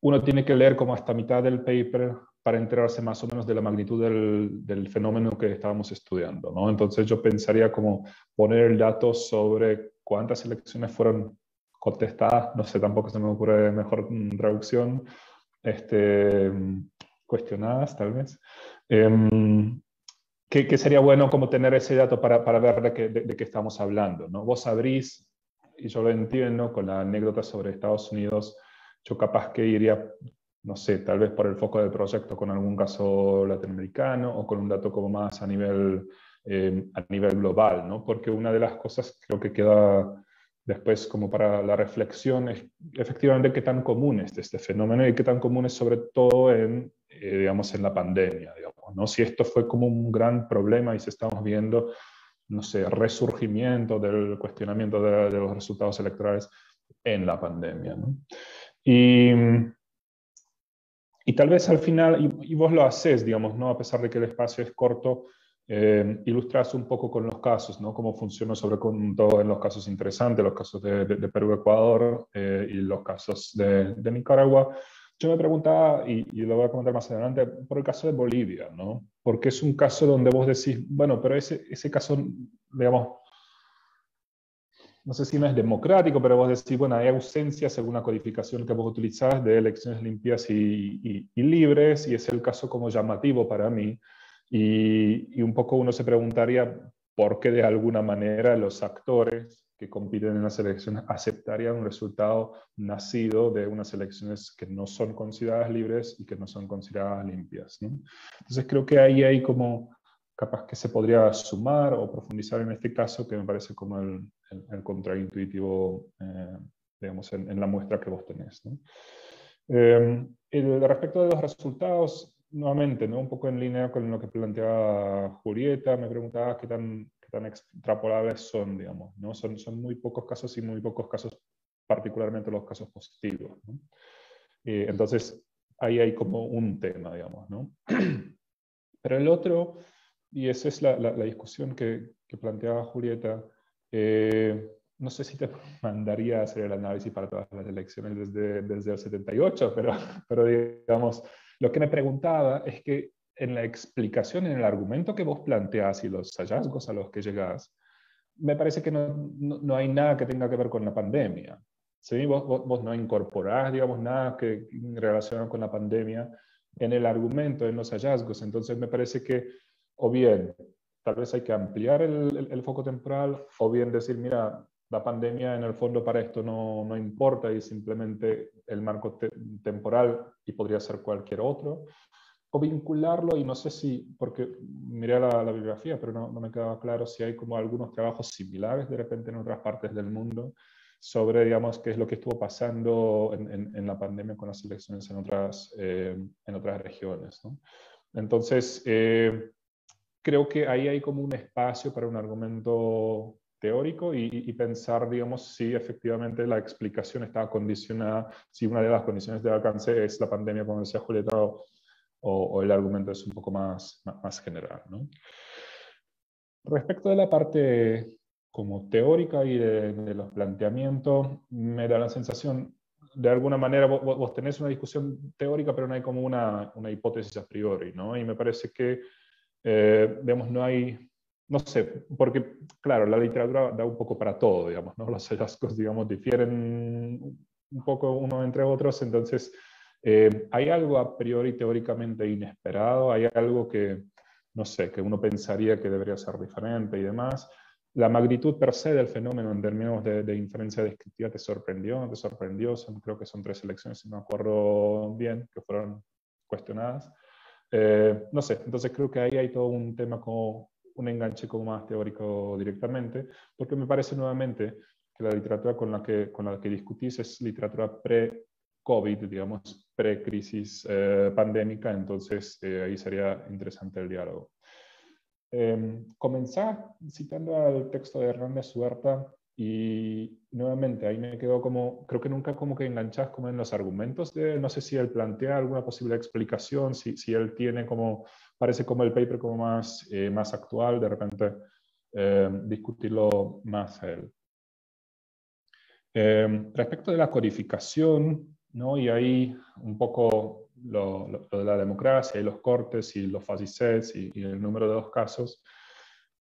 uno tiene que leer como hasta mitad del paper para enterarse más o menos de la magnitud del, fenómeno que estábamos estudiando. ¿no? Entonces yo pensaría como poner el dato sobre cuántas elecciones fueron contestadas, no sé, tampoco se me ocurre mejor mm, traducción, este, cuestionadas tal vez. Em, que, sería bueno como tener ese dato para, para ver de qué, estamos hablando. ¿no? Vos sabrís, y yo lo entiendo, con la anécdota sobre Estados Unidos, yo capaz que iría no sé, tal vez por el foco del proyecto con algún caso latinoamericano o con un dato como más a nivel, eh, a nivel global, ¿no? Porque una de las cosas creo que queda después como para la reflexión es efectivamente qué tan común es este fenómeno y qué tan común es sobre todo en, eh, digamos, en la pandemia, digamos, ¿no? Si esto fue como un gran problema y si estamos viendo, no sé, resurgimiento del cuestionamiento de, de los resultados electorales en la pandemia, ¿no? Y y tal vez al final, y, vos lo haces, digamos, ¿no? A pesar de que el espacio es corto, eh, ilustras un poco con los casos, ¿no? Cómo funciona sobre todo en los casos interesantes, los casos de, Perú, Ecuador eh, y los casos de, Nicaragua. Yo me preguntaba, y, y, lo voy a comentar más adelante, por el caso de Bolivia, ¿no? Porque es un caso donde vos decís, bueno, pero ese, ese caso, digamos, no sé si no es democrático, pero vos decís, bueno, hay ausencia según la codificación que vos utilizás de elecciones limpias y, libres, y es el caso como llamativo para mí. Y, un poco uno se preguntaría por qué de alguna manera los actores que compiten en las elecciones aceptarían un resultado nacido de unas elecciones que no son consideradas libres y que no son consideradas limpias. Entonces creo que ahí hay como capaz que se podría sumar o profundizar en este caso, que me parece como el, el, contraintuitivo, eh, digamos, en, la muestra que vos tenés. Eh, el, respecto de los resultados, nuevamente, ¿no? un poco en línea con lo que planteaba Julieta, me preguntaba qué tan, qué tan extrapolables son, digamos, ¿no? son, son muy pocos casos y muy pocos casos, particularmente los casos positivos. Eh, entonces, ahí hay como un tema, digamos. ¿no? Pero el otro, y esa es la, la, la discusión que, que planteaba Julieta, eh, no sé si te mandaría a hacer el análisis para todas las elecciones desde, el 78, pero, pero digamos, lo que me preguntaba es que en la explicación, en el argumento que vos planteás y los hallazgos a los que llegás, me parece que no, hay nada que tenga que ver con la pandemia. si Vos, no incorporás, digamos, nada que relacionado con la pandemia en el argumento, en los hallazgos. Entonces me parece que o bien tal vez hay que ampliar el, foco temporal o bien decir, mira, la pandemia en el fondo para esto no, no importa y simplemente el marco temporal y podría ser cualquier otro. O vincularlo y no sé si, porque miré la, bibliografía, pero no, me quedaba claro si hay como algunos trabajos similares de repente en otras partes del mundo sobre, digamos, qué es lo que estuvo pasando en, la pandemia con las elecciones en otras, eh, en otras regiones. ¿no? Entonces, eh, creo que ahí hay como un espacio para un argumento teórico y, pensar, digamos, si efectivamente la explicación está condicionada, si una de las condiciones de alcance es la pandemia, como decía Julieta, o, o el argumento es un poco más, más general. Respecto de la parte como teórica y de, los planteamientos, me da la sensación, de alguna manera, vos, vos tenés una discusión teórica, pero no hay como una, una hipótesis a priori, ¿no? Y me parece que eh, digamos, no hay, no sé, porque, claro, la literatura da un poco para todo, digamos, ¿no? Los hallazgos, digamos, difieren un poco uno entre otros, entonces eh, hay algo a priori teóricamente inesperado, hay algo que, no sé, que uno pensaría que debería ser diferente y demás. La magnitud per se del fenómeno en términos de, inferencia descriptiva te sorprendió, te sorprendió, creo que son tres elecciones, si no me acuerdo bien, que fueron cuestionadas. Eh, no sé, entonces creo que ahí hay todo un tema como un enganche como más teórico directamente, porque me parece nuevamente que la literatura con la que, con la que discutís es literatura pre-COVID, digamos, pre-crisis eh, pandémica, entonces eh, ahí sería interesante el diálogo. Em, comenzar citando al texto de Hernández Suerta, y nuevamente, ahí me quedó como, creo que nunca como que enganchás como en los argumentos de, no sé si él plantea alguna posible explicación, si, si él tiene como, parece como el paper como más, eh, más actual, de repente eh, discutirlo más él. Eh, respecto de la codificación, ¿no? y ahí un poco lo, lo, de la democracia y los cortes y los facicets y, el número de dos casos,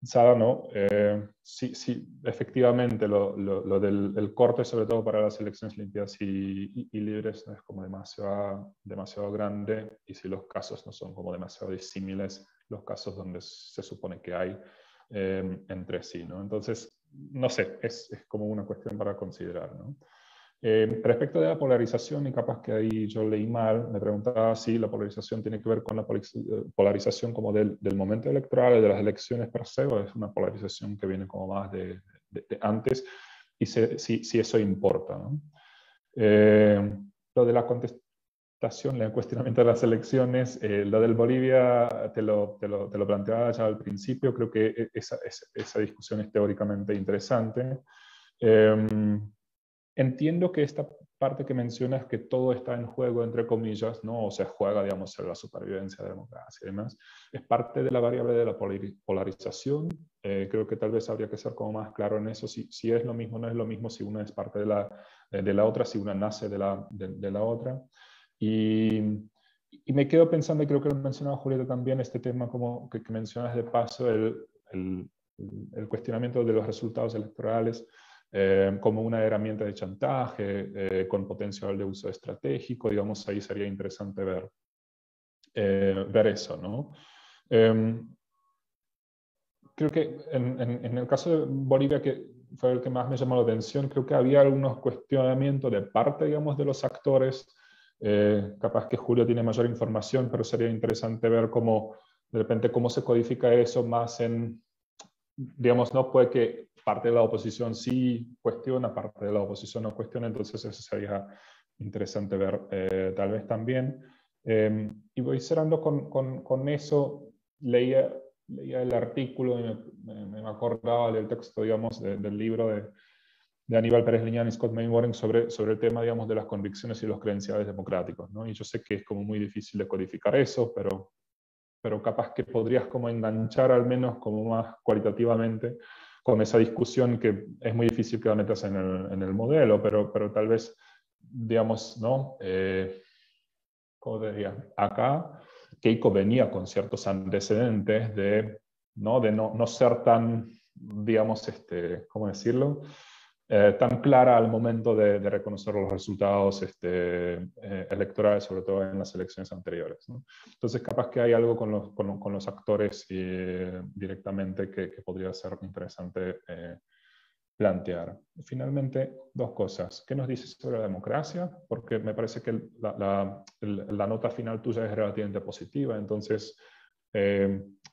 Sara, no. Eh, sí, sí, efectivamente, lo, del el corte, sobre todo para las elecciones limpias y, y, libres, es como demasiado, demasiado grande. Y si los casos no son como demasiado disímiles, los casos donde se supone que hay eh, entre sí, ¿no? Entonces, no sé, es, como una cuestión para considerar, eh, respecto de la polarización, y capaz que ahí yo leí mal, me preguntaba si la polarización tiene que ver con la eh, polarización como del, momento electoral, de las elecciones per se, es una polarización que viene como más de, antes, y si, eso importa. Eh, lo de la contestación, el cuestionamiento de las elecciones, lo del Bolivia te lo, planteaba ya al principio, creo que e, esa, discusión es teóricamente interesante. Em, Entiendo que esta parte que mencionas que todo está en juego, entre comillas, ¿no? o se juega, digamos, en la supervivencia, de la democracia y demás, es parte de la variable de la polarización. Eh, creo que tal vez habría que ser como más claro en eso, si, si es lo mismo no es lo mismo, si una es parte de la, de la otra, si una nace de la, de, la otra. Y, me quedo pensando, y creo que lo mencionaba Julieta también, este tema como que, mencionas de paso, el, el, el cuestionamiento de los resultados electorales. Eh, como una herramienta de chantaje eh, con potencial de uso estratégico, digamos, ahí sería interesante ver, eh, ver eso, ¿no? Em, creo que en, en, el caso de Bolivia, que fue el que más me llamó la atención, creo que había algunos cuestionamientos de parte, digamos, de los actores. capaz que Julio tiene mayor información, pero sería interesante ver cómo, de repente, cómo se codifica eso más en, digamos, no puede que parte de la oposición sí cuestiona, parte de la oposición no cuestiona, entonces eso sería interesante ver eh, tal vez también. Em, y voy cerrando con, con, eso, leía, leía, el artículo y me, acordaba del texto, digamos, del libro de, de Aníbal Pérez Liñán y Scott Mainwaring sobre, sobre el tema, digamos, de las convicciones y los credenciales democráticos, ¿no? Y yo sé que es como muy difícil de codificar eso, pero, pero capaz que podrías como enganchar al menos como más cualitativamente con esa discusión que es muy difícil que la metas en el, modelo, pero, tal vez, digamos, ¿no? Eh, te diría? Acá Keiko venía con ciertos antecedentes de no, de no, ser tan, digamos, este, ¿cómo decirlo? Eh, tan clara al momento de, reconocer los resultados este, eh, electorales, sobre todo en las elecciones anteriores. Entonces, capaz que hay algo con los, actores eh, directamente que, podría ser interesante plantear. Finalmente, dos cosas. ¿Qué nos dices sobre la democracia? Porque me parece que la, nota final tuya es relativamente positiva, entonces...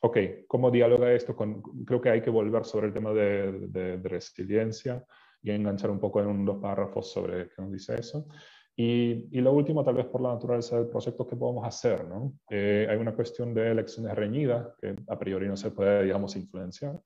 ok, ¿cómo dialoga esto? creo que hay que volver sobre el tema de resiliencia y enganchar un poco en un, dos párrafos sobre qué nos dice eso. Y, y, lo último, tal vez por la naturaleza del proyecto que podemos hacer, ¿no? Eh, hay una cuestión de elecciones reñidas, que a priori no se puede, digamos, influenciar,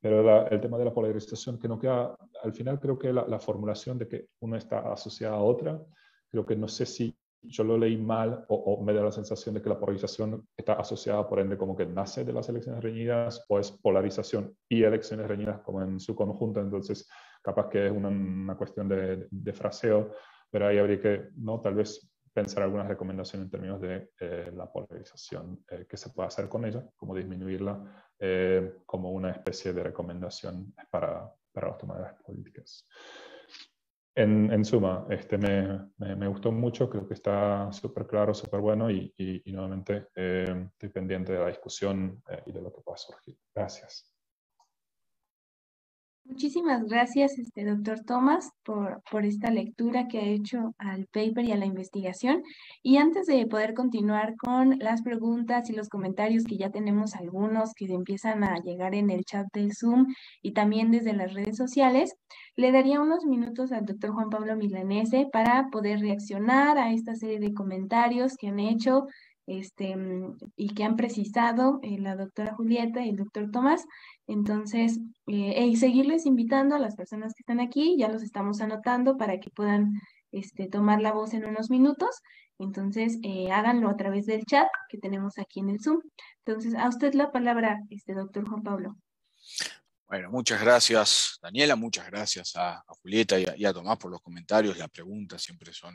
pero el tema de la polarización que no queda, al final creo que la, formulación de que una está asociada a otra, creo que no sé si yo lo leí mal o, o me da la sensación de que la polarización está asociada, por ende, como que nace de las elecciones reñidas o es polarización y elecciones reñidas como en su conjunto, entonces Capaz que es una, una cuestión de, de, fraseo, pero ahí habría que, ¿no? Tal vez pensar algunas recomendaciones en términos de eh, la polarización eh, que se puede hacer con ella, cómo disminuirla eh, como una especie de recomendación para, para tomadores políticas. En, en, suma, este me, me, gustó mucho, creo que está súper claro, súper bueno y, y nuevamente estoy pendiente de la discusión y de lo que pueda surgir. Gracias. Muchísimas gracias, este, doctor Tomás, por, por, esta lectura que ha hecho al paper y a la investigación. Y antes de poder continuar con las preguntas y los comentarios, que ya tenemos algunos que empiezan a llegar en el chat del Zoom y también desde las redes sociales, le daría unos minutos al doctor Juan Pablo Milanese para poder reaccionar a esta serie de comentarios que han hecho, este, mm, y que han precisado eh, la doctora Julieta y el doctor Tomás. Entonces, eh, e, seguirles invitando a las personas que están aquí, ya los estamos anotando para que puedan este, tomar la voz en unos minutos. Entonces, eh, háganlo a través del chat que tenemos aquí en el Zoom. Entonces, a usted la palabra, este, doctor Juan Pablo. Bueno, muchas gracias, Daniela, muchas gracias a, Julieta y a, y a Tomás por los comentarios, las preguntas, siempre son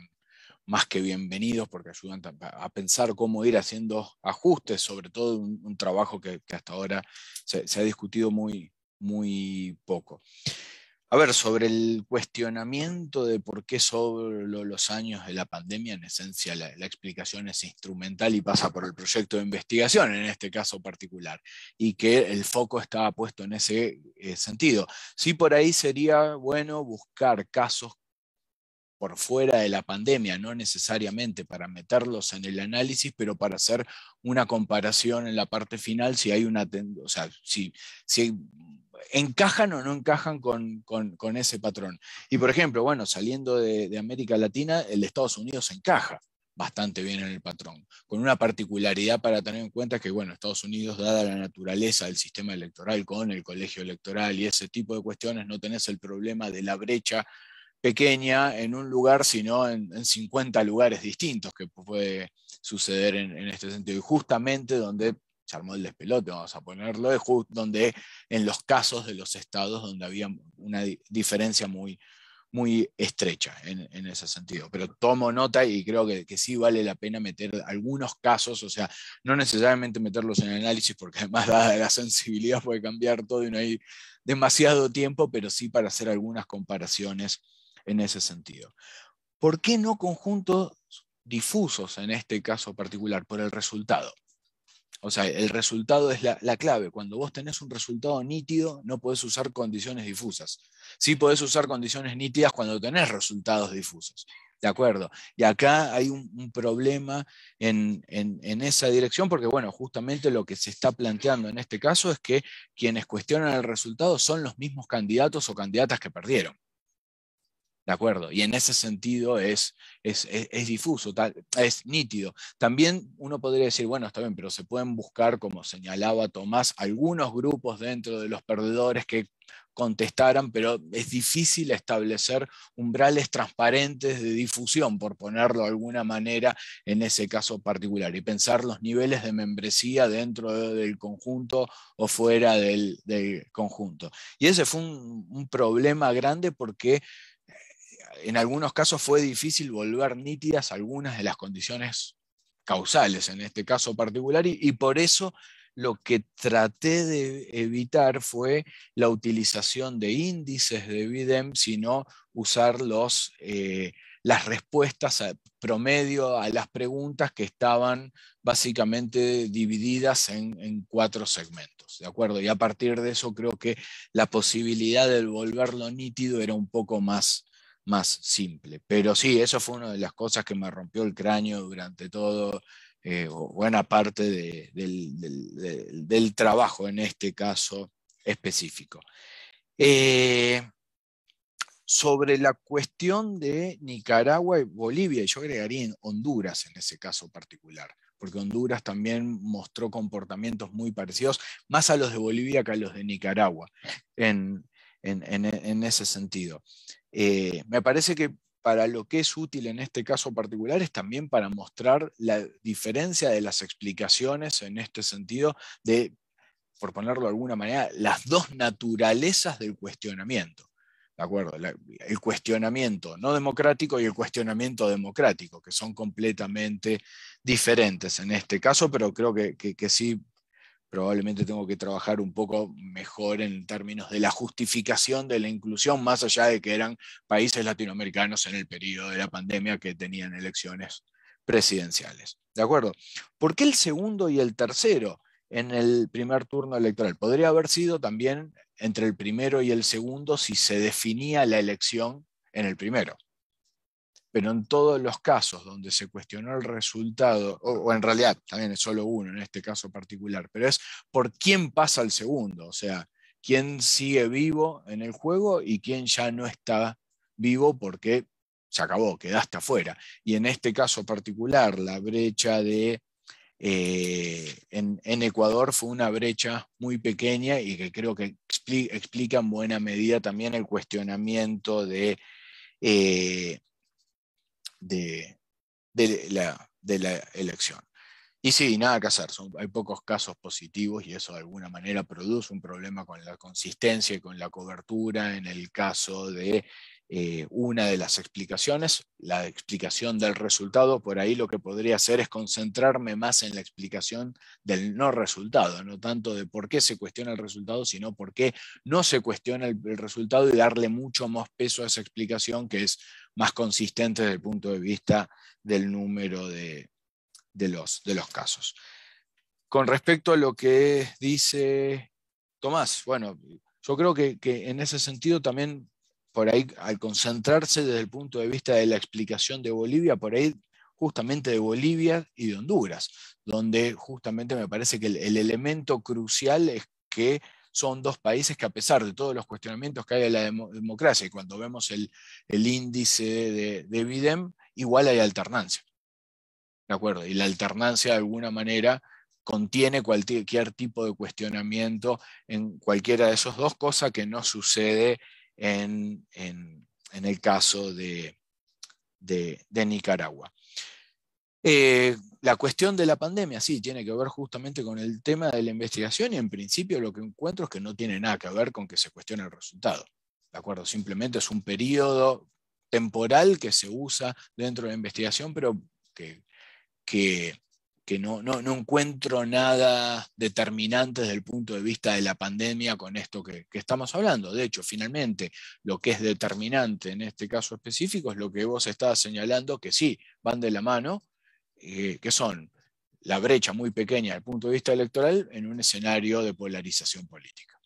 más que bienvenidos porque ayudan a pensar cómo ir haciendo ajustes, sobre todo un, trabajo que, hasta ahora se, ha discutido muy, muy poco. A ver, sobre el cuestionamiento de por qué solo los años de la pandemia, en esencia la, explicación es instrumental y pasa por el proyecto de investigación, en este caso particular, y que el foco estaba puesto en ese eh, sentido. Sí, por ahí sería bueno buscar casos por fuera de la pandemia, no necesariamente para meterlos en el análisis, pero para hacer una comparación en la parte final si hay una, o sea, si, si encajan o no encajan con, ese patrón. Y por ejemplo, bueno, saliendo de, América Latina, el de Estados Unidos encaja bastante bien en el patrón, con una particularidad para tener en cuenta que, bueno, Estados Unidos, dada la naturaleza del sistema electoral con el colegio electoral y ese tipo de cuestiones, no tenés el problema de la brecha pequeña en un lugar, sino en, 50 lugares distintos que puede suceder en, este sentido. Y justamente donde se armó el despelote, vamos a ponerlo, es donde en los casos de los estados donde había una diferencia muy, muy estrecha en, ese sentido. Pero tomo nota y creo que, sí vale la pena meter algunos casos, o sea, no necesariamente meterlos en el análisis, porque además dada la sensibilidad puede cambiar todo y no hay demasiado tiempo, pero sí para hacer algunas comparaciones en ese sentido. ¿Por qué no conjuntos difusos en este caso particular? Por el resultado. O sea, el resultado es la, clave. Cuando vos tenés un resultado nítido, no podés usar condiciones difusas. Sí podés usar condiciones nítidas cuando tenés resultados difusos. ¿De acuerdo? Y acá hay un, problema en, en, esa dirección porque, bueno, justamente lo que se está planteando en este caso es que quienes cuestionan el resultado son los mismos candidatos o candidatas que perdieron acuerdo? Y en ese sentido es, es, difuso, tal, es nítido. También uno podría decir, bueno, está bien, pero se pueden buscar, como señalaba Tomás, algunos grupos dentro de los perdedores que contestaran, pero es difícil establecer umbrales transparentes de difusión, por ponerlo de alguna manera en ese caso particular, y pensar los niveles de membresía dentro del conjunto o fuera del, conjunto. Y ese fue un problema grande porque en algunos casos fue difícil volver nítidas algunas de las condiciones causales en este caso particular y, por eso lo que traté de evitar fue la utilización de índices de Bidem, sino usar los, eh, las respuestas promedio a las preguntas que estaban básicamente divididas en, en, cuatro segmentos, ¿de acuerdo? Y a partir de eso creo que la posibilidad de volverlo nítido era un poco más, más simple. Pero sí, eso fue una de las cosas que me rompió el cráneo durante todo, eh, buena parte del, trabajo en este caso específico. Eh, sobre la cuestión de Nicaragua y Bolivia, yo agregaría en Honduras en ese caso particular, porque Honduras también mostró comportamientos muy parecidos, más a los de Bolivia que a los de Nicaragua, en, en ese sentido. Eh, me parece que para lo que es útil en este caso particular es también para mostrar la diferencia de las explicaciones en este sentido de, por ponerlo de alguna manera, las dos naturalezas del cuestionamiento. ¿De acuerdo? el cuestionamiento no democrático y el cuestionamiento democrático, que son completamente diferentes en este caso, pero creo que, que sí probablemente tengo que trabajar un poco mejor en términos de la justificación de la inclusión, más allá de que eran países latinoamericanos en el periodo de la pandemia que tenían elecciones presidenciales. ¿De acuerdo? ¿Por qué el segundo y el tercero en el primer turno electoral? Podría haber sido también entre el primero y el segundo si se definía la elección en el primero pero en todos los casos donde se cuestionó el resultado, o, en realidad también es solo uno en este caso particular, pero es por quién pasa el segundo, o sea, quién sigue vivo en el juego y quién ya no está vivo porque se acabó, quedaste afuera. Y en este caso particular, la brecha de... Eh, en, Ecuador fue una brecha muy pequeña y que creo que explica, en buena medida también el cuestionamiento de eh, de, de, la, de la elección. Y sí, nada que hacer, hay pocos casos positivos y eso de alguna manera produce un problema con la consistencia y con la cobertura en el caso de eh, una de las explicaciones, la explicación del resultado, por ahí lo que podría hacer es concentrarme más en la explicación del no resultado, no tanto de por qué se cuestiona el resultado, sino por qué no se cuestiona el, resultado y darle mucho más peso a esa explicación que es más consistente desde el punto de vista del número de, los, de los casos. Con respecto a lo que dice Tomás, bueno, yo creo que en ese sentido también por ahí, al concentrarse desde el punto de vista de la explicación de Bolivia, por ahí justamente de Bolivia y de Honduras, donde justamente me parece que el, elemento crucial es que son dos países que a pesar de todos los cuestionamientos que hay de la democracia, y cuando vemos el, índice de, Bidem, igual hay alternancia. ¿De acuerdo? Y la alternancia de alguna manera contiene cualquier tipo de cuestionamiento en cualquiera de esos dos, cosas que no sucede en, el caso de, de, Nicaragua. Eh, la cuestión de la pandemia, sí, tiene que ver justamente con el tema de la investigación y en principio lo que encuentro es que no tiene nada que ver con que se cuestione el resultado. ¿De acuerdo? Simplemente es un periodo temporal que se usa dentro de la investigación, pero que, que que no, encuentro nada determinante desde el punto de vista de la pandemia con esto que, estamos hablando. De hecho, finalmente, lo que es determinante en este caso específico es lo que vos estabas señalando, que sí, van de la mano, eh, que son la brecha muy pequeña desde el punto de vista electoral en un escenario de polarización política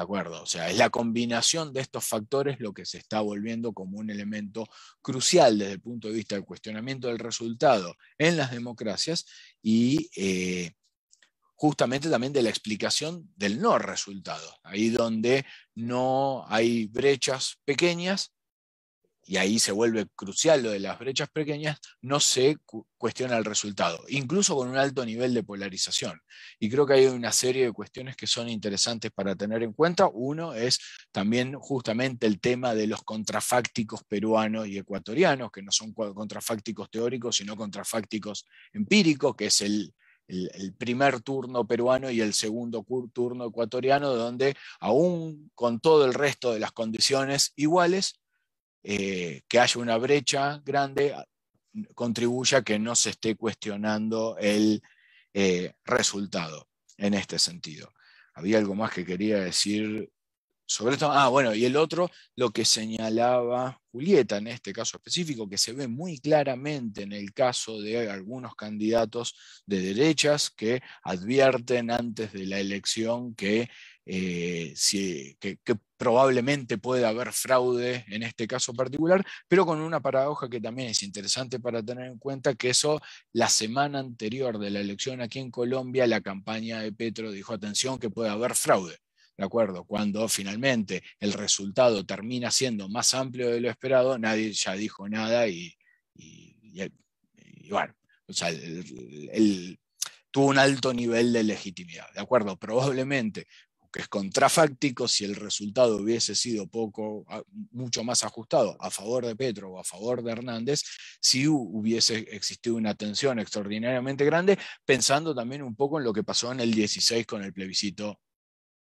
acuerdo? O sea, es la combinación de estos factores lo que se está volviendo como un elemento crucial desde el punto de vista del cuestionamiento del resultado en las democracias y eh, justamente también de la explicación del no resultado. Ahí donde no hay brechas pequeñas, y ahí se vuelve crucial lo de las brechas pequeñas, no se cuestiona el resultado, incluso con un alto nivel de polarización. Y creo que hay una serie de cuestiones que son interesantes para tener en cuenta. Uno es también justamente el tema de los contrafácticos peruanos y ecuatorianos, que no son contrafácticos teóricos, sino contrafácticos empíricos, que es el, primer turno peruano y el segundo turno ecuatoriano, donde aún con todo el resto de las condiciones iguales, eh, que haya una brecha grande contribuya a que no se esté cuestionando el eh, resultado en este sentido. Había algo más que quería decir sobre esto. Ah, bueno, y el otro, lo que señalaba Julieta en este caso específico, que se ve muy claramente en el caso de algunos candidatos de derechas que advierten antes de la elección que, eh, si, que probablemente puede haber fraude en este caso particular, pero con una paradoja que también es interesante para tener en cuenta, que eso la semana anterior de la elección aquí en Colombia, la campaña de Petro dijo, atención, que puede haber fraude. ¿De acuerdo? Cuando finalmente el resultado termina siendo más amplio de lo esperado, nadie ya dijo nada y, bueno, o sea, tuvo un alto nivel de legitimidad, ¿de acuerdo? Probablemente es contrafáctico, si el resultado hubiese sido poco, mucho más ajustado a favor de Petro o a favor de Hernández, si hubiese existido una tensión extraordinariamente grande, pensando también un poco en lo que pasó en el 16 con el plebiscito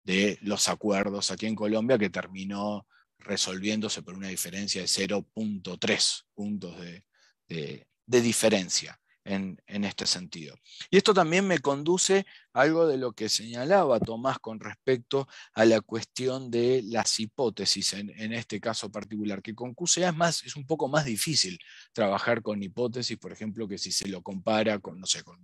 de los acuerdos aquí en Colombia, que terminó resolviéndose por una diferencia de 0.3 puntos de diferencia en, este sentido. Y esto también me conduce a algo de lo que señalaba Tomás con respecto a la cuestión de las hipótesis, en, este caso particular, que con QCA es, más, es un poco más difícil trabajar con hipótesis, por ejemplo, que si se lo compara con, no sé, con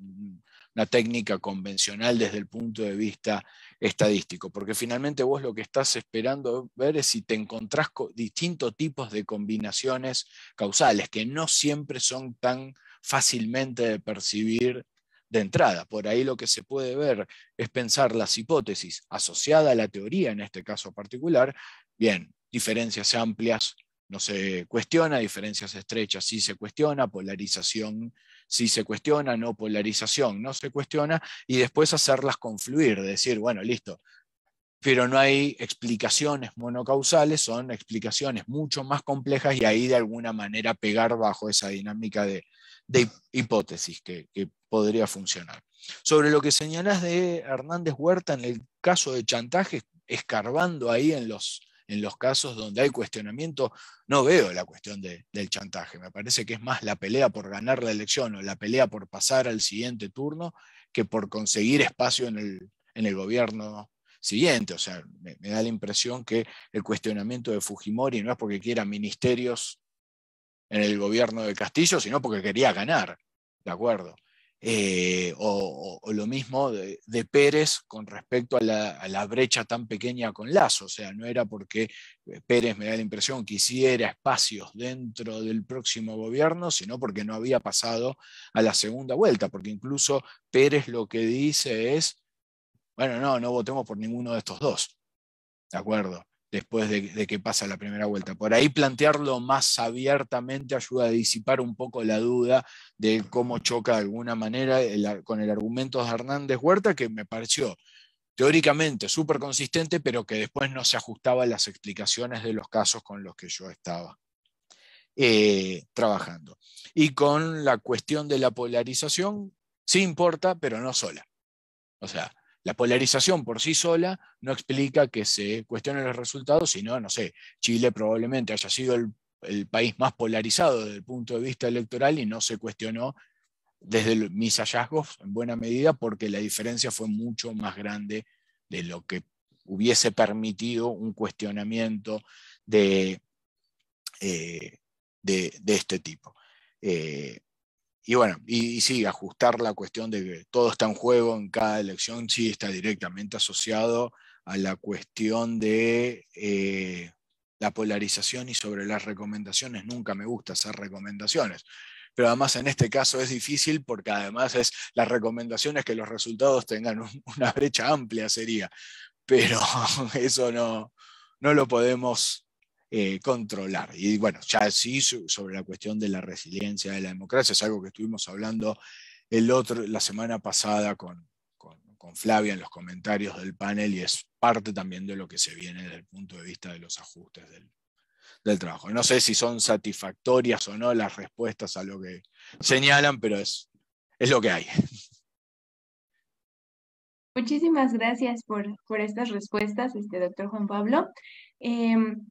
una técnica convencional desde el punto de vista estadístico, porque finalmente vos lo que estás esperando ver es si te encontrás con distintos tipos de combinaciones causales, que no siempre son tan fácilmente de percibir de entrada. Por ahí lo que se puede ver es pensar las hipótesis asociadas a la teoría, en este caso particular, bien, diferencias amplias no se cuestiona, diferencias estrechas sí se cuestiona, polarización sí se cuestiona, no polarización no se cuestiona, y después hacerlas confluir, decir, bueno, listo, pero no hay explicaciones monocausales, son explicaciones mucho más complejas y ahí de alguna manera pegar bajo esa dinámica de de hipótesis que, podría funcionar. Sobre lo que señalás de Hernández Huerta en el caso de chantaje, escarbando ahí en los, en los casos donde hay cuestionamiento, no veo la cuestión del chantaje. Me parece que es más la pelea por ganar la elección o la pelea por pasar al siguiente turno que por conseguir espacio en el, en el gobierno siguiente. O sea, me, me, da la impresión que el cuestionamiento de Fujimori no es porque quiera ministerios en el gobierno de Castillo, sino porque quería ganar, ¿de acuerdo? Eh, o, lo mismo de, Pérez con respecto a la, a la, brecha tan pequeña con Lazo, o sea, no era porque eh, Pérez me da la impresión que hiciera espacios dentro del próximo gobierno, sino porque no había pasado a la segunda vuelta, porque incluso Pérez lo que dice es, bueno, no, no votemos por ninguno de estos dos, ¿de acuerdo? después de, que pasa la primera vuelta. Por ahí plantearlo más abiertamente ayuda a disipar un poco la duda de cómo choca de alguna manera con el argumento de Hernández Huerta, que me pareció teóricamente súper consistente, pero que después no se ajustaba a las explicaciones de los casos con los que yo estaba eh, trabajando. Y con la cuestión de la polarización, sí importa, pero no sola. O sea, la polarización por sí sola no explica que se cuestionen los resultados, sino, no sé, Chile probablemente haya sido el, país más polarizado desde el punto de vista electoral y no se cuestionó desde mis hallazgos en buena medida porque la diferencia fue mucho más grande de lo que hubiese permitido un cuestionamiento de, eh, de, este tipo. Eh, y bueno, y, sí, ajustar la cuestión de que todo está en juego en cada elección, sí está directamente asociado a la cuestión de eh, la polarización y sobre las recomendaciones. Nunca me gusta hacer recomendaciones. Pero además en este caso es difícil porque además es las recomendaciones que los resultados tengan una brecha amplia sería. Pero eso no, no lo podemos eh, controlar. Y bueno, ya sí, sobre la cuestión de la resiliencia de la democracia, es algo que estuvimos hablando el otro, la semana pasada con, Flavia en los comentarios del panel y es parte también de lo que se viene desde el punto de vista de los ajustes del, trabajo. No sé si son satisfactorias o no las respuestas a lo que señalan, pero es, es lo que hay. Muchísimas gracias por, por estas respuestas, este doctor Juan Pablo. Em,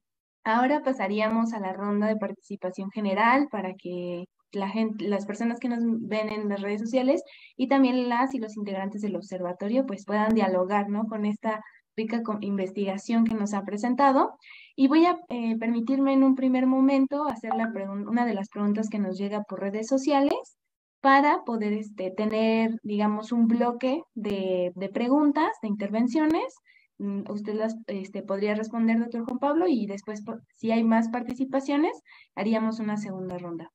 Ahora pasaríamos a la ronda de participación general para que las personas que nos ven en las redes sociales y también las y los integrantes del observatorio pues puedan dialogar con esta rica investigación que nos ha presentado. Y voy a eh, permitirme en un primer momento hacer una de las preguntas que nos llega por redes sociales para poder este, tener, digamos, un bloque de, de preguntas, de intervenciones Mm, usted las este, podría responder, doctor Juan Pablo, y después, si hay más participaciones, haríamos una segunda ronda.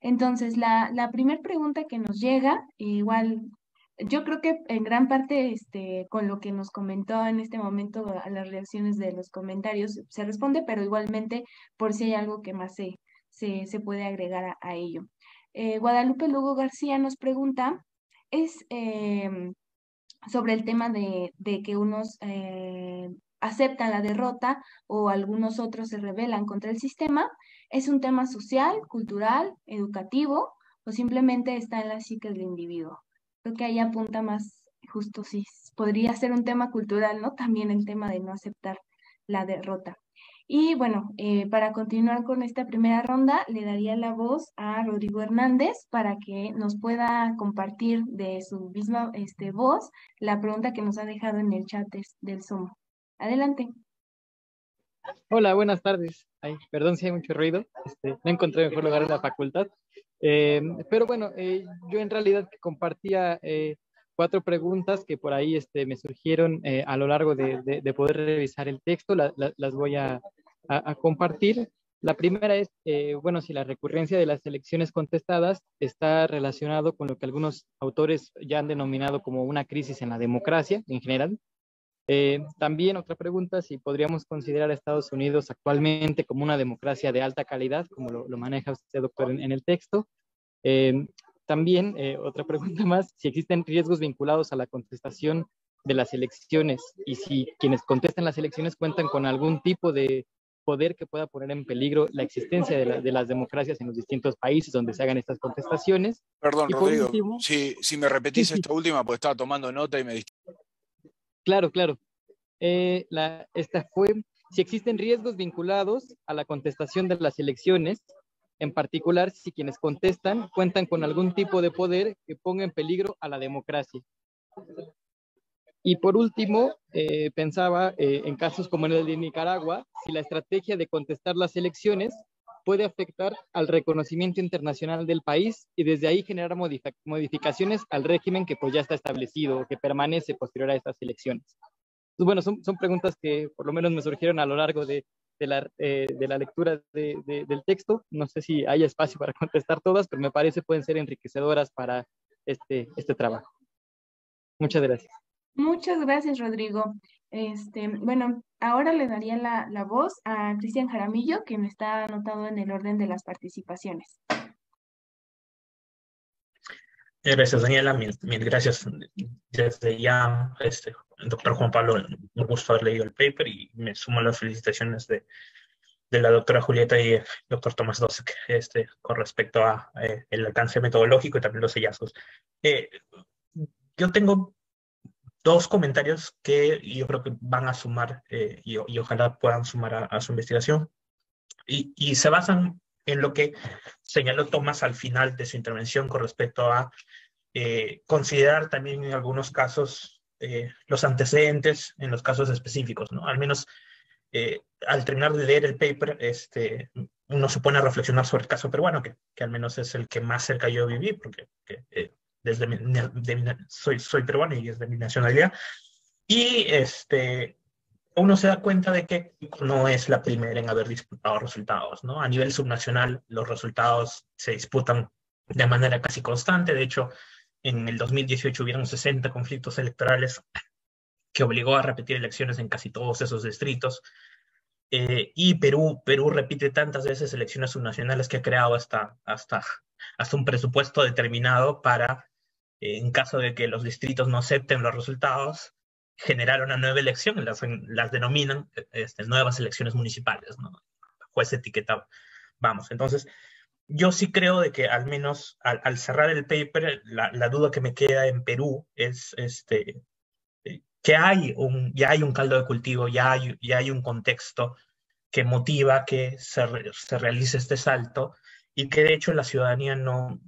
Entonces, la, primera pregunta que nos llega, igual, yo creo que en gran parte este, con lo que nos comentó en este momento a las reacciones de los comentarios se responde, pero igualmente por si hay algo que más se, se, puede agregar a, ello. Eh, Guadalupe Lugo García nos pregunta, ¿es... Em, sobre el tema de, que unos eh, aceptan la derrota o algunos otros se rebelan contra el sistema, es un tema social, cultural, educativo o simplemente está en la psique del individuo. Creo que ahí apunta más justo si podría ser un tema cultural, ¿no? También el tema de no aceptar la derrota. Y bueno, eh, para continuar con esta primera ronda, le daría la voz a Rodrigo Hernández para que nos pueda compartir de su misma este, voz la pregunta que nos ha dejado en el chat del Zoom. Adelante. Hola, buenas tardes. Ay, perdón si hay mucho ruido. Este, no encontré mejor lugar en la facultad. Eh, pero bueno, eh, yo en realidad compartía eh, cuatro preguntas que por ahí este, me surgieron eh, a lo largo de, de, poder revisar el texto, las voy a, a, compartir. La primera es, eh, bueno, si la recurrencia de las elecciones contestadas está relacionado con lo que algunos autores ya han denominado como una crisis en la democracia en general. Eh, también otra pregunta, si podríamos considerar a Estados Unidos actualmente como una democracia de alta calidad, como lo, lo maneja usted, doctor, en, el texto. Eh, también, eh, otra pregunta más, si existen riesgos vinculados a la contestación de las elecciones y si quienes contestan las elecciones cuentan con algún tipo de poder que pueda poner en peligro la existencia de, las democracias en los distintos países donde se hagan estas contestaciones. Perdón, Rodrigo, si, me repetís esta última, pues estaba tomando nota y me... Claro, claro. Eh, esta fue, si existen riesgos vinculados a la contestación de las elecciones en particular si quienes contestan cuentan con algún tipo de poder que ponga en peligro a la democracia. Y por último, eh, pensaba eh, en casos como el de Nicaragua, si la estrategia de contestar las elecciones puede afectar al reconocimiento internacional del país y desde ahí generar modificaciones al régimen que pues, ya está establecido o que permanece posterior a estas elecciones. bueno, son preguntas que por lo menos me surgieron a lo largo de, de la, eh, de la lectura del texto. No sé si hay espacio para contestar todas, pero me parece pueden ser enriquecedoras para este, este trabajo. Muchas gracias. Muchas gracias, Rodrigo. Este, bueno, ahora le daría la, voz a Cristian Jaramillo, que me está anotado en el orden de las participaciones. Gracias, eh, pues, Daniela. Mil, gracias. Desde ya este, doctor Juan Pablo, me gusto haber leído el paper y me sumo a las felicitaciones de, la doctora Julieta y el doctor Tomás Dosek este, con respecto a eh, el alcance metodológico y también los hallazgos. Eh, yo tengo dos comentarios que yo creo que van a sumar eh, y, ojalá puedan sumar a, su investigación y, y, se basan en lo que señaló Tomás al final de su intervención con respecto a considerar también en algunos casos eh, los antecedentes en los casos específicos, ¿no? Al menos eh, al terminar de leer el paper, este, uno se pone a reflexionar sobre el caso peruano, que, que al menos es el que más cerca yo viví, porque eh, desde soy, soy peruano y es de mi nacionalidad. Y este, uno se da cuenta de que no es la primera en haber disputado resultados, ¿no? A nivel subnacional, los resultados se disputan de manera casi constante. De hecho, en el 2018 hubieron 60 conflictos electorales que obligó a repetir elecciones en casi todos esos distritos. Eh, y Perú, Perú repite tantas veces elecciones subnacionales que ha creado hasta, hasta, hasta un presupuesto determinado para, eh, en caso de que los distritos no acepten los resultados, generar una nueva elección, las, las denominan eh, este, nuevas elecciones municipales, ¿no? Juez etiquetado. Vamos, entonces, yo sí creo de que al menos al, cerrar el paper, la, duda que me queda en Perú es este, eh, que hay un, ya hay un caldo de cultivo, ya hay, ya hay un contexto que motiva que se, se realice este salto y que de hecho la ciudadanía no,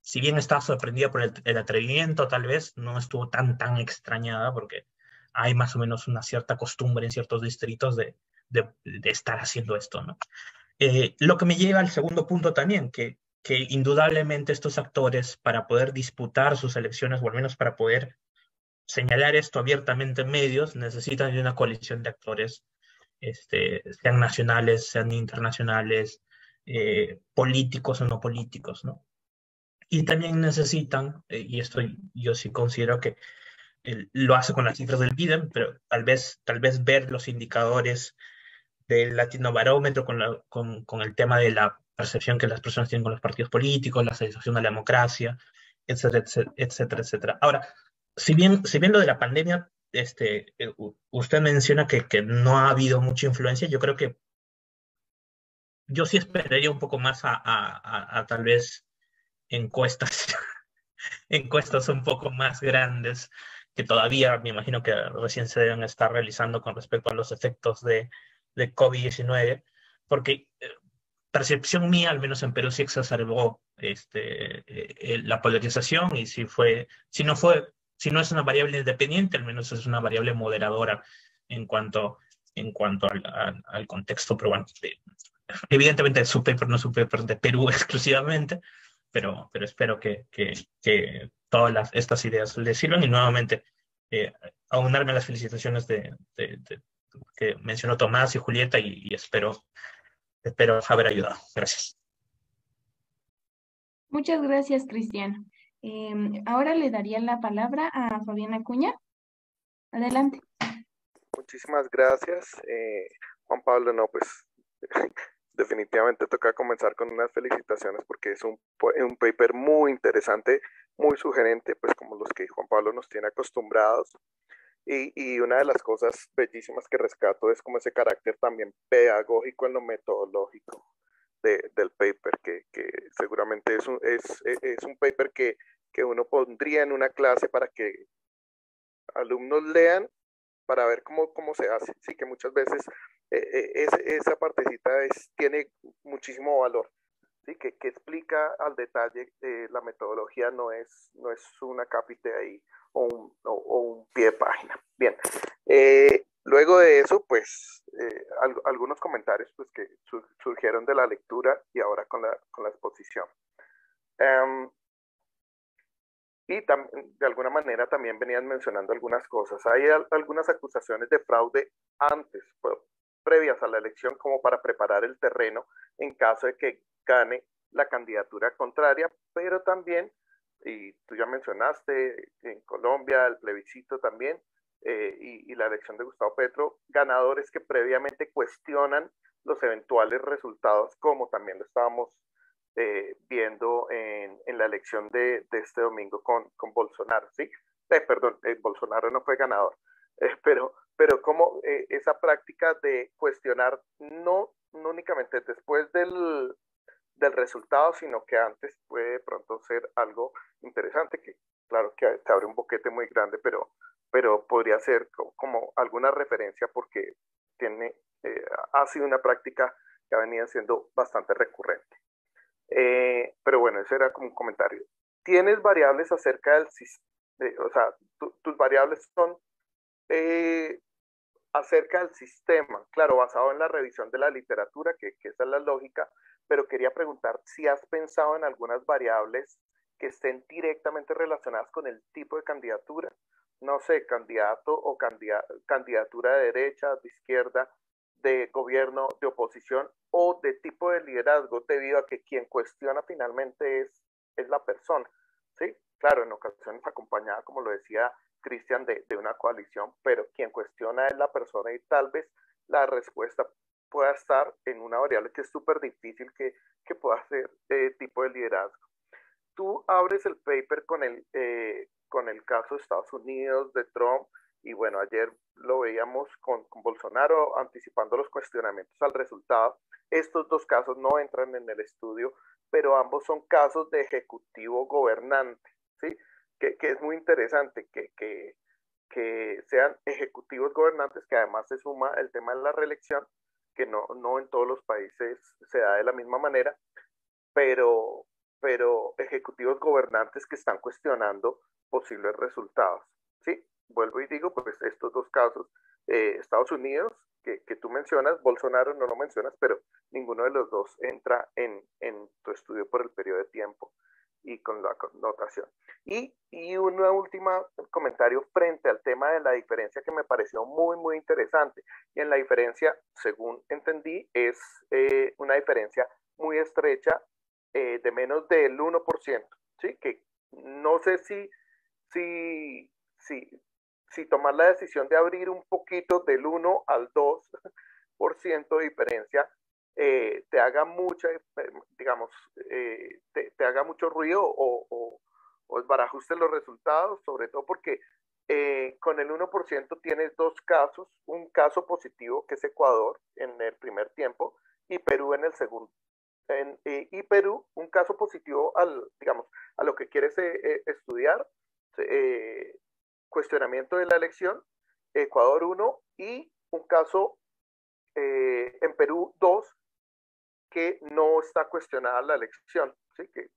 si bien estaba sorprendida por el, atrevimiento, tal vez no estuvo tan, tan extrañada porque hay más o menos una cierta costumbre en ciertos distritos de, de, de estar haciendo esto, ¿no? Eh, lo que me lleva al segundo punto también, que, que indudablemente estos actores, para poder disputar sus elecciones, o al menos para poder señalar esto abiertamente en medios, necesitan de una coalición de actores, este, sean nacionales, sean internacionales, eh, políticos o no políticos, ¿no? Y también necesitan, eh, y esto yo sí considero que eh, lo hace con las cifras del BIDEM, pero tal vez, tal vez ver los indicadores del latinobarómetro con, con, el tema de la percepción que las personas tienen con los partidos políticos, la sensación de la democracia, etcétera, etcétera, etcétera. Ahora, si bien, si bien lo de la pandemia, este, eh, usted menciona que, no ha habido mucha influencia, yo creo que yo sí esperaría un poco más a tal vez encuestas, encuestas un poco más grandes que todavía me imagino que recién se deben estar realizando con respecto a los efectos de, de COVID-19, porque eh, percepción mía, al menos en Perú, sí exacerbó este, eh, eh, la polarización y si, fue, si, no fue, si no es una variable independiente, al menos es una variable moderadora en cuanto, en cuanto al, al, pero contexto peruano. Evidentemente su paper no es un paper de Perú exclusivamente, pero, pero espero que, que, que todas las, estas ideas les sirvan y nuevamente eh, aunarme a las felicitaciones de, que mencionó Tomás y Julieta y, espero, espero haber ayudado. Gracias. Muchas gracias, Cristiano em, ahora le daría la palabra a Fabiana Cuña. Adelante. Muchísimas gracias, eh, Juan Pablo. No, pues definitivamente toca comenzar con unas felicitaciones porque es un, un paper muy interesante, muy sugerente, pues como los que Juan Pablo nos tiene acostumbrados. Y, una de las cosas bellísimas que rescato es como ese carácter también pedagógico en lo metodológico del paper, que, seguramente es un, es, e, un paper que, uno pondría en una clase para que alumnos lean para ver cómo, se hace. Sí, que muchas veces e, e, esa partecita es, tiene muchísimo valor que, explica al detalle eh, la metodología, no es, no es una cápita ahí o un, o, un, pie de página. Bien, eh, luego de eso, pues eh, algunos comentarios pues, que surgieron de la lectura y ahora con la, con la exposición. Em, y de alguna manera también venían mencionando algunas cosas. Hay algunas acusaciones de fraude antes, pues, previas a la elección como para preparar el terreno en caso de que gane la candidatura contraria, pero también, y tú ya mencionaste, en Colombia el plebiscito también, eh, y, la elección de Gustavo Petro, ganadores que previamente cuestionan los eventuales resultados, como también lo estábamos eh, viendo en, en, la elección de, de este domingo con, con Bolsonaro, ¿sí? Eh, perdón, Bolsonaro no fue ganador, pero, pero como esa práctica de cuestionar no únicamente después del, del resultado, sino que antes puede pronto ser algo interesante, que claro que te abre un boquete muy grande, pero, pero podría ser como, alguna referencia porque tiene, eh, ha sido una práctica que ha venido siendo bastante recurrente. Eh, pero bueno, ese era como un comentario. Tienes variables acerca del sistema, o sea, tus variables son eh, acerca del sistema, claro, basado en la revisión de la literatura, que, que esa es la lógica, pero quería preguntar si has pensado en algunas variables que estén directamente relacionadas con el tipo de candidatura, no sé, candidato o candidatura de derecha, de izquierda, de gobierno, de oposición o de tipo de liderazgo, debido a que quien cuestiona finalmente es, es la persona, ¿sí? Claro, en ocasiones acompañada, como lo decía Cristian, de, de una coalición, pero quien cuestiona es la persona y tal vez la respuesta pueda estar en una variable que es súper difícil que, que pueda ser eh, tipo de liderazgo. Tú abres el paper con el, eh, con el caso de Estados Unidos, de Trump, y bueno, ayer lo veíamos con, Bolsonaro anticipando los cuestionamientos al resultado. Estos dos casos no entran en el estudio, pero ambos son casos de ejecutivo gobernante, ¿sí? Que, que es muy interesante que, que, que sean ejecutivos gobernantes, que además se suma el tema de la reelección que no, en todos los países se da de la misma manera, pero, pero ejecutivos gobernantes que están cuestionando posibles resultados. ¿sí? Vuelvo y digo, pues estos dos casos, eh, Estados Unidos, que, tú mencionas, Bolsonaro no lo mencionas, pero ninguno de los dos entra en, en tu estudio por el periodo de tiempo y con la connotación. Y, y un último comentario frente al tema de la diferencia que me pareció muy, muy interesante. Y en la diferencia, según entendí, es eh, una diferencia muy estrecha eh, de menos del 1%, ¿sí? Que no sé si, si, si, si tomar la decisión de abrir un poquito del 1 al 2% de diferencia eh, te haga mucha, eh, digamos, eh, te, haga mucho ruido o, o, los resultados, sobre todo porque con el 1% tienes dos casos, un caso positivo que es Ecuador en el primer tiempo y Perú en el segundo. y Perú, un caso positivo al, digamos, a lo que quieres estudiar, cuestionamiento de la elección, Ecuador 1 y un caso en Perú 2 que no está cuestionada la elección. ¿sí? Que,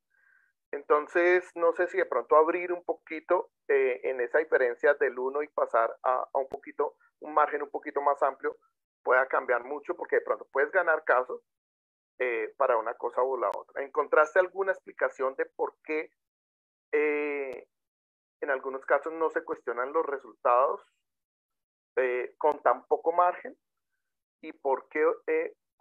entonces, no sé si de pronto abrir un poquito eh, en esa diferencia del 1 y pasar a, un poquito, un margen un poquito más amplio, pueda cambiar mucho porque de pronto puedes ganar casos eh, para una cosa o la otra. ¿Encontraste alguna explicación de por qué eh, en algunos casos no se cuestionan los resultados con tan poco margen? ¿Y por qué,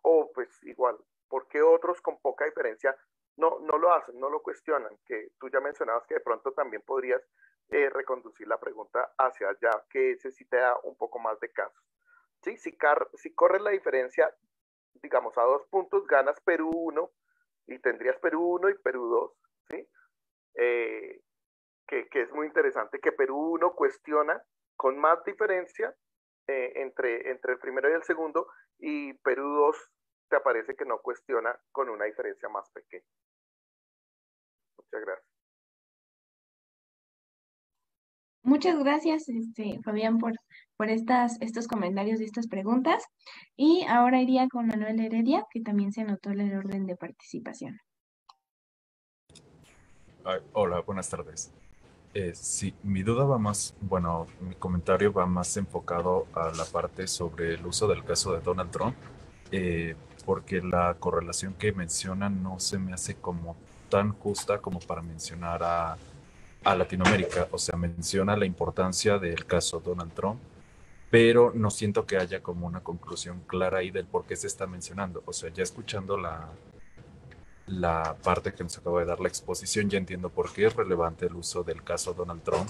o pues igual, ¿Por qué otros con poca diferencia no, no lo hacen, no lo cuestionan? Que tú ya mencionabas que de pronto también podrías eh, reconducir la pregunta hacia allá, que ese sí te da un poco más de casos. ¿Sí? Si, si corres la diferencia, digamos, a dos puntos, ganas Perú 1 y tendrías Perú 1 y Perú 2. ¿sí? Eh, que, es muy interesante que Perú 1 cuestiona con más diferencia eh, entre, entre el primero y el segundo y Perú 2 te aparece que no cuestiona con una diferencia más pequeña. Muchas gracias. Muchas gracias, este, Fabián, por, por estas, estos comentarios y estas preguntas. Y ahora iría con Manuel Heredia, que también se anotó en el orden de participación. Hola, buenas tardes. Eh, sí, mi duda va más, bueno, mi comentario va más enfocado a la parte sobre el uso del caso de Donald Trump eh, porque la correlación que menciona no se me hace como tan justa como para mencionar a, Latinoamérica. O sea, menciona la importancia del caso Donald Trump, pero no siento que haya como una conclusión clara ahí del por qué se está mencionando. O sea, ya escuchando la, la parte que nos acaba de dar la exposición, ya entiendo por qué es relevante el uso del caso Donald Trump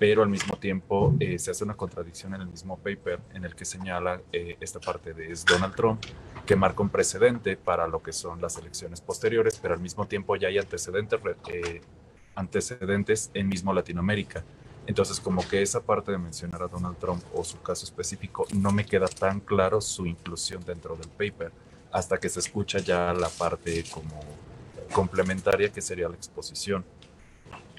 pero al mismo tiempo eh, se hace una contradicción en el mismo paper en el que señala eh, esta parte de es Donald Trump, que marca un precedente para lo que son las elecciones posteriores, pero al mismo tiempo ya hay antecedentes, eh, antecedentes en mismo Latinoamérica. Entonces, como que esa parte de mencionar a Donald Trump o su caso específico, no me queda tan claro su inclusión dentro del paper, hasta que se escucha ya la parte como complementaria que sería la exposición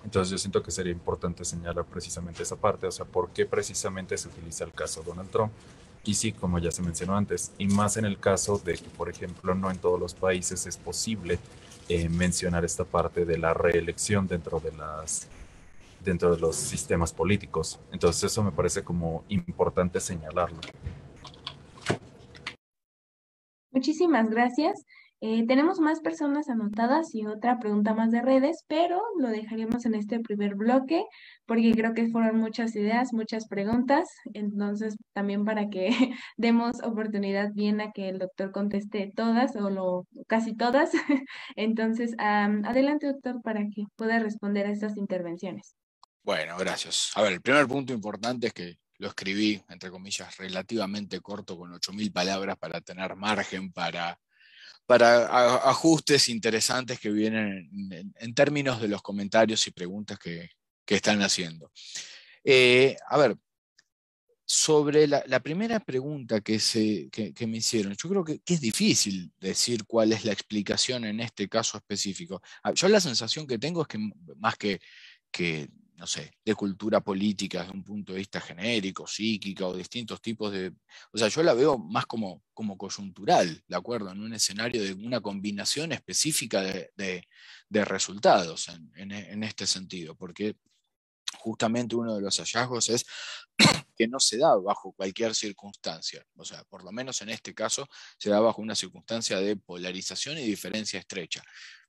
entonces yo siento que sería importante señalar precisamente esa parte, o sea, por qué precisamente se utiliza el caso Donald Trump. Y sí, como ya se mencionó antes, y más en el caso de que, por ejemplo, no en todos los países es posible eh, mencionar esta parte de la reelección dentro de las dentro de los sistemas políticos. Entonces eso me parece como importante señalarlo. Muchísimas gracias. Eh, tenemos más personas anotadas y otra pregunta más de redes, pero lo dejaremos en este primer bloque porque creo que fueron muchas ideas, muchas preguntas, entonces también para que demos oportunidad bien a que el doctor conteste todas o casi todas. Entonces, adelante doctor para que pueda responder a estas intervenciones. Bueno, gracias. A ver, el primer punto importante es que lo escribí, entre comillas, relativamente corto, con 8.000 palabras para tener margen para para ajustes interesantes que vienen en, términos de los comentarios y preguntas que, están haciendo. Eh, a ver, sobre la, primera pregunta que, se, me hicieron, yo creo que, es difícil decir cuál es la explicación en este caso específico. Ah, yo la sensación que tengo es que más que no sé, de cultura política desde un punto de vista genérico, psíquica o distintos tipos de... O sea, yo la veo más como, coyuntural, ¿de acuerdo? En un escenario de una combinación específica de, resultados en este sentido, porque justamente uno de los hallazgos es que no se da bajo cualquier circunstancia, o sea, por lo menos en este caso se da bajo una circunstancia de polarización y diferencia estrecha.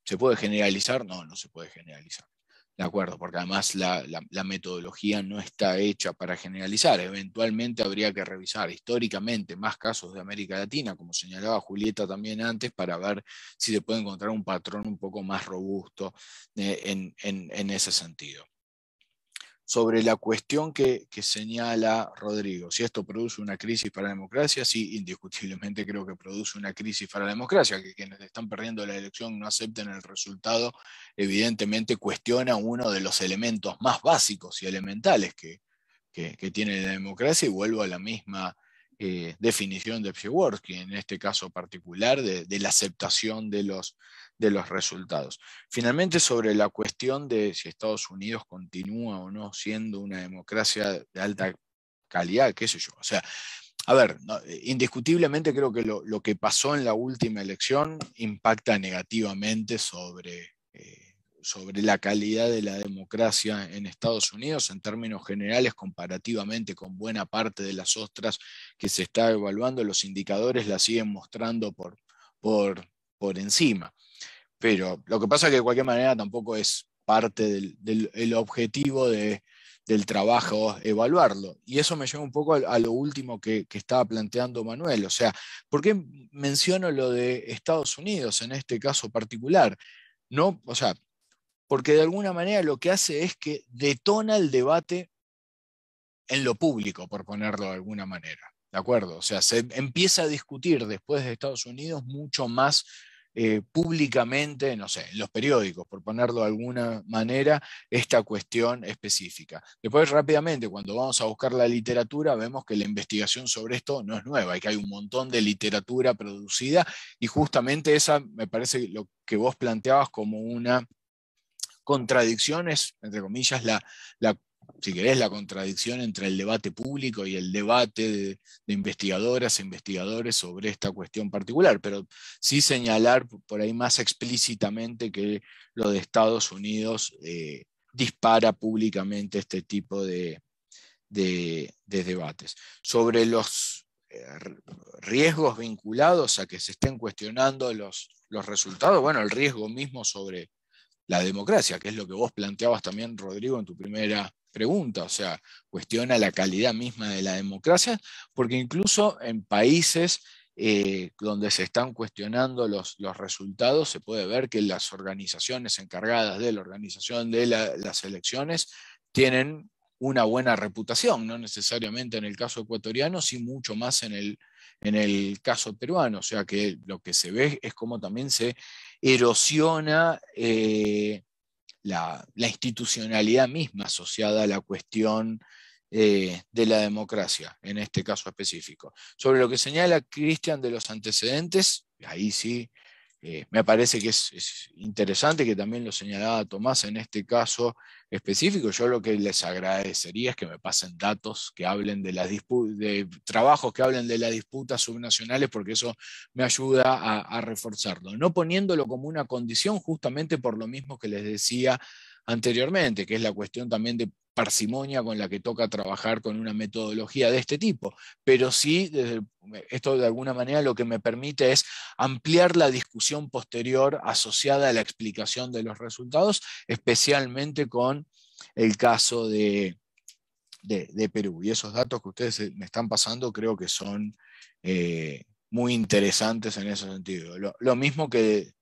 ¿Se puede generalizar? No, no se puede generalizar. De acuerdo, porque además la, metodología no está hecha para generalizar. Eventualmente habría que revisar históricamente más casos de América Latina, como señalaba Julieta también antes, para ver si se puede encontrar un patrón un poco más robusto eh, en ese sentido sobre la cuestión que, señala Rodrigo. Si esto produce una crisis para la democracia, sí, indiscutiblemente creo que produce una crisis para la democracia, que quienes están perdiendo la elección no acepten el resultado, evidentemente cuestiona uno de los elementos más básicos y elementales que, que tiene la democracia y vuelvo a la misma eh, definición de y en este caso particular, de, la aceptación de los, de los resultados. Finalmente, sobre la cuestión de si Estados Unidos continúa o no siendo una democracia de alta calidad, qué sé yo. O sea, a ver, eh, indiscutiblemente creo que lo, que pasó en la última elección impacta negativamente sobre eh, sobre la calidad de la democracia en Estados Unidos en términos generales comparativamente con buena parte de las ostras que se está evaluando, los indicadores la siguen mostrando por, por, por encima. Pero lo que pasa es que de cualquier manera tampoco es parte del, objetivo de, del trabajo evaluarlo. Y eso me lleva un poco a, lo último que, que, estaba planteando Manuel. O sea, ¿por qué menciono lo de Estados Unidos en este caso particular? No, o sea, porque de alguna manera lo que hace es que detona el debate en lo público, por ponerlo de alguna manera. ¿De acuerdo? O sea, se empieza a discutir después de Estados Unidos mucho más eh, públicamente, no sé, en los periódicos, por ponerlo de alguna manera, esta cuestión específica. Después rápidamente, cuando vamos a buscar la literatura, vemos que la investigación sobre esto no es nueva y que hay un montón de literatura producida y justamente esa me parece lo que vos planteabas como una contradicciones, entre comillas, la, la, si querés, la contradicción entre el debate público y el debate de, investigadoras e investigadores sobre esta cuestión particular, pero sí señalar por ahí más explícitamente que lo de Estados Unidos eh, dispara públicamente este tipo de, de, de debates. Sobre los eh, riesgos vinculados a que se estén cuestionando los, los resultados, bueno, el riesgo mismo sobre, la democracia, que es lo que vos planteabas también, Rodrigo, en tu primera pregunta, o sea, cuestiona la calidad misma de la democracia, porque incluso en países eh, donde se están cuestionando los, los, resultados, se puede ver que las organizaciones encargadas de la organización de las elecciones tienen una buena reputación, no necesariamente en el caso ecuatoriano, sino mucho más en el, en el caso peruano, o sea que lo que se ve es cómo también se erosiona eh, la, institucionalidad misma asociada a la cuestión eh, de la democracia, en este caso específico. Sobre lo que señala Cristian de los antecedentes, ahí sí eh, me parece que es, interesante que también lo señalaba Tomás en este caso específico. Yo lo que les agradecería es que me pasen datos que hablen de las de trabajos que hablen de las disputas subnacionales, porque eso me ayuda a, a reforzarlo. No poniéndolo como una condición, justamente por lo mismo que les decía anteriormente, que es la cuestión también de parsimonia con la que toca trabajar con una metodología de este tipo, pero sí, esto de alguna manera lo que me permite es ampliar la discusión posterior asociada a la explicación de los resultados, especialmente con el caso de, de, Perú. Y esos datos que ustedes eh, me están pasando creo que son eh, muy interesantes en ese sentido. lo mismo que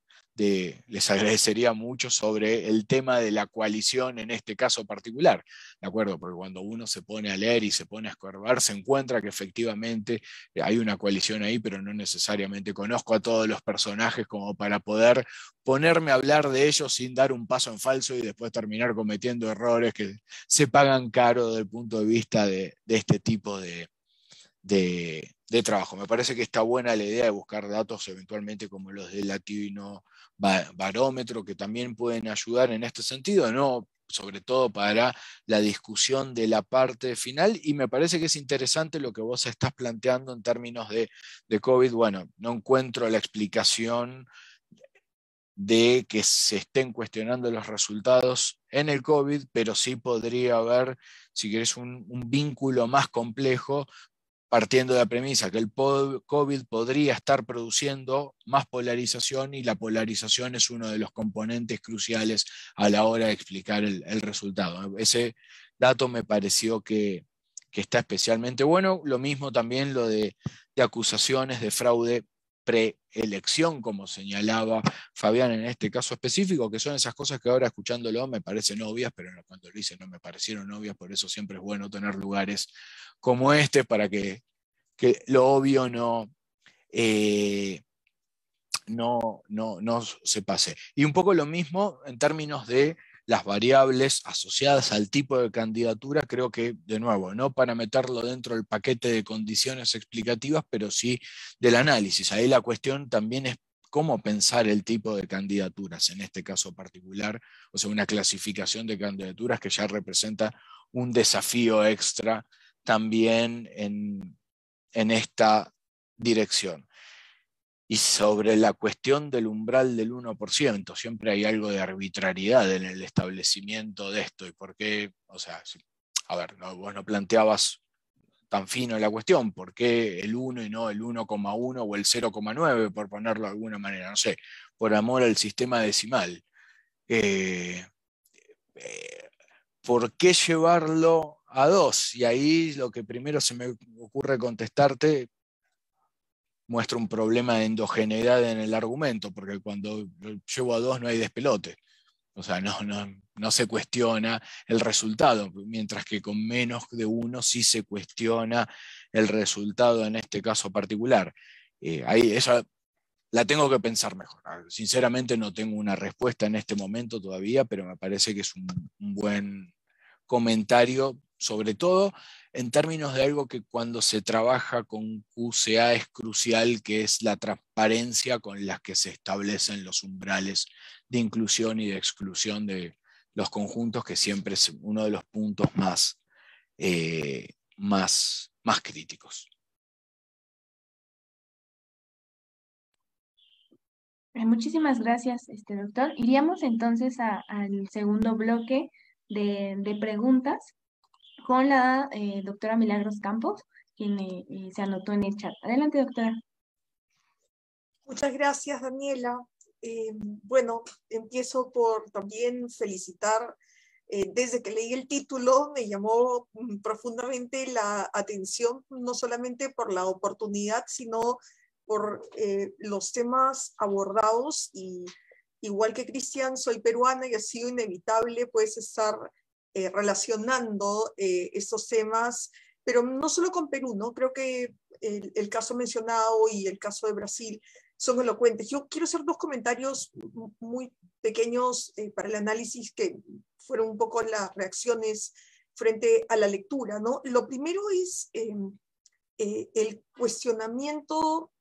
este, les agradecería mucho sobre el tema de la coalición en este caso particular, ¿de acuerdo? Porque cuando uno se pone a leer y se pone a escorbar, se encuentra que efectivamente eh, hay una coalición ahí, pero no necesariamente conozco a todos los personajes como para poder ponerme a hablar de ellos sin dar un paso en falso y después terminar cometiendo errores que se pagan caro desde el punto de vista de, este tipo de, de, trabajo. Me parece que está buena la idea de buscar datos eventualmente como los de latino barómetro que también pueden ayudar en este sentido, ¿no? sobre todo para la discusión de la parte final. Y me parece que es interesante lo que vos estás planteando en términos de, COVID. Bueno, no encuentro la explicación de que se estén cuestionando los resultados en el COVID, pero sí podría haber, si querés, un vínculo más complejo partiendo de la premisa que el COVID podría estar produciendo más polarización y la polarización es uno de los componentes cruciales a la hora de explicar el, resultado. Ese dato me pareció que, está especialmente bueno. Lo mismo también lo de, de acusaciones de fraude preelección, como señalaba Fabián en este caso específico, que son esas cosas que ahora escuchándolo me parecen obvias, pero cuando lo hice no me parecieron obvias, por eso siempre es bueno tener lugares como este para que, lo obvio no, eh, no, no, no se pase. Y un poco lo mismo en términos de las variables asociadas al tipo de candidatura, creo que, de nuevo, no para meterlo dentro del paquete de condiciones explicativas, pero sí del análisis. Ahí la cuestión también es cómo pensar el tipo de candidaturas, en este caso particular, o sea, una clasificación de candidaturas que ya representa un desafío extra también en, en esta dirección y sobre la cuestión del umbral del 1%. Siempre hay algo de arbitrariedad en el establecimiento de esto. ¿Y por qué? O sea, a ver, no, vos no planteabas tan fino la cuestión, ¿por qué el 1 y no el 1,1 o el 0,9, por ponerlo de alguna manera? No sé, por amor al sistema decimal. Eh, eh, ¿Por qué llevarlo a 2? Y ahí lo que primero se me ocurre contestarte, muestra un problema de endogeneidad en el argumento, porque cuando llevo a dos no hay despelote. O sea, no, se cuestiona el resultado, mientras que con menos de uno sí se cuestiona el resultado en este caso particular. Eh, ahí esa la tengo que pensar mejor. Ah, sinceramente no tengo una respuesta en este momento todavía, pero me parece que es un buen comentario, sobre todo en términos de algo que cuando se trabaja con QCA es crucial, que es la transparencia con la que se establecen los umbrales de inclusión y de exclusión de los conjuntos, que siempre es uno de los puntos más, eh, más, críticos. Muchísimas gracias, este, doctor. Iríamos entonces al segundo bloque de preguntas con la eh, doctora Milagros Campos, quien eh, se anotó en el chat. Adelante, doctora. Muchas gracias, Daniela. Eh, bueno, empiezo por también felicitar. desde que leí el título me llamó mm, profundamente la atención, no solamente por la oportunidad, sino por los temas abordados y igual que Cristian, soy peruana y ha sido inevitable pues estar eh, relacionando eh, estos temas, pero no solo con Perú, ¿no? Creo que el, caso mencionado y el caso de Brasil son elocuentes. Yo quiero hacer dos comentarios muy pequeños eh, para el análisis que fueron un poco las reacciones frente a la lectura, ¿no? Lo primero es el cuestionamiento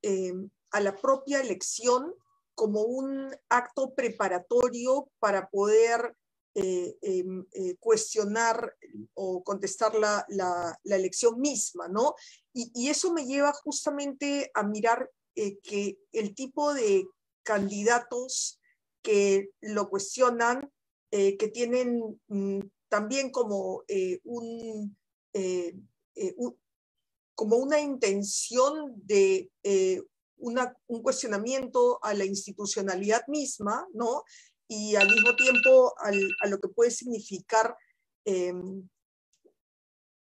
a la propia elección como un acto preparatorio para poder eh, em, eh, cuestionar o contestar la, elección misma, ¿no? Y, eso me lleva justamente a mirar eh, que el tipo de candidatos que lo cuestionan, que tienen mm, también como, un, como una intención de un cuestionamiento a la institucionalidad misma, ¿no? y al mismo tiempo a lo que puede significar eh,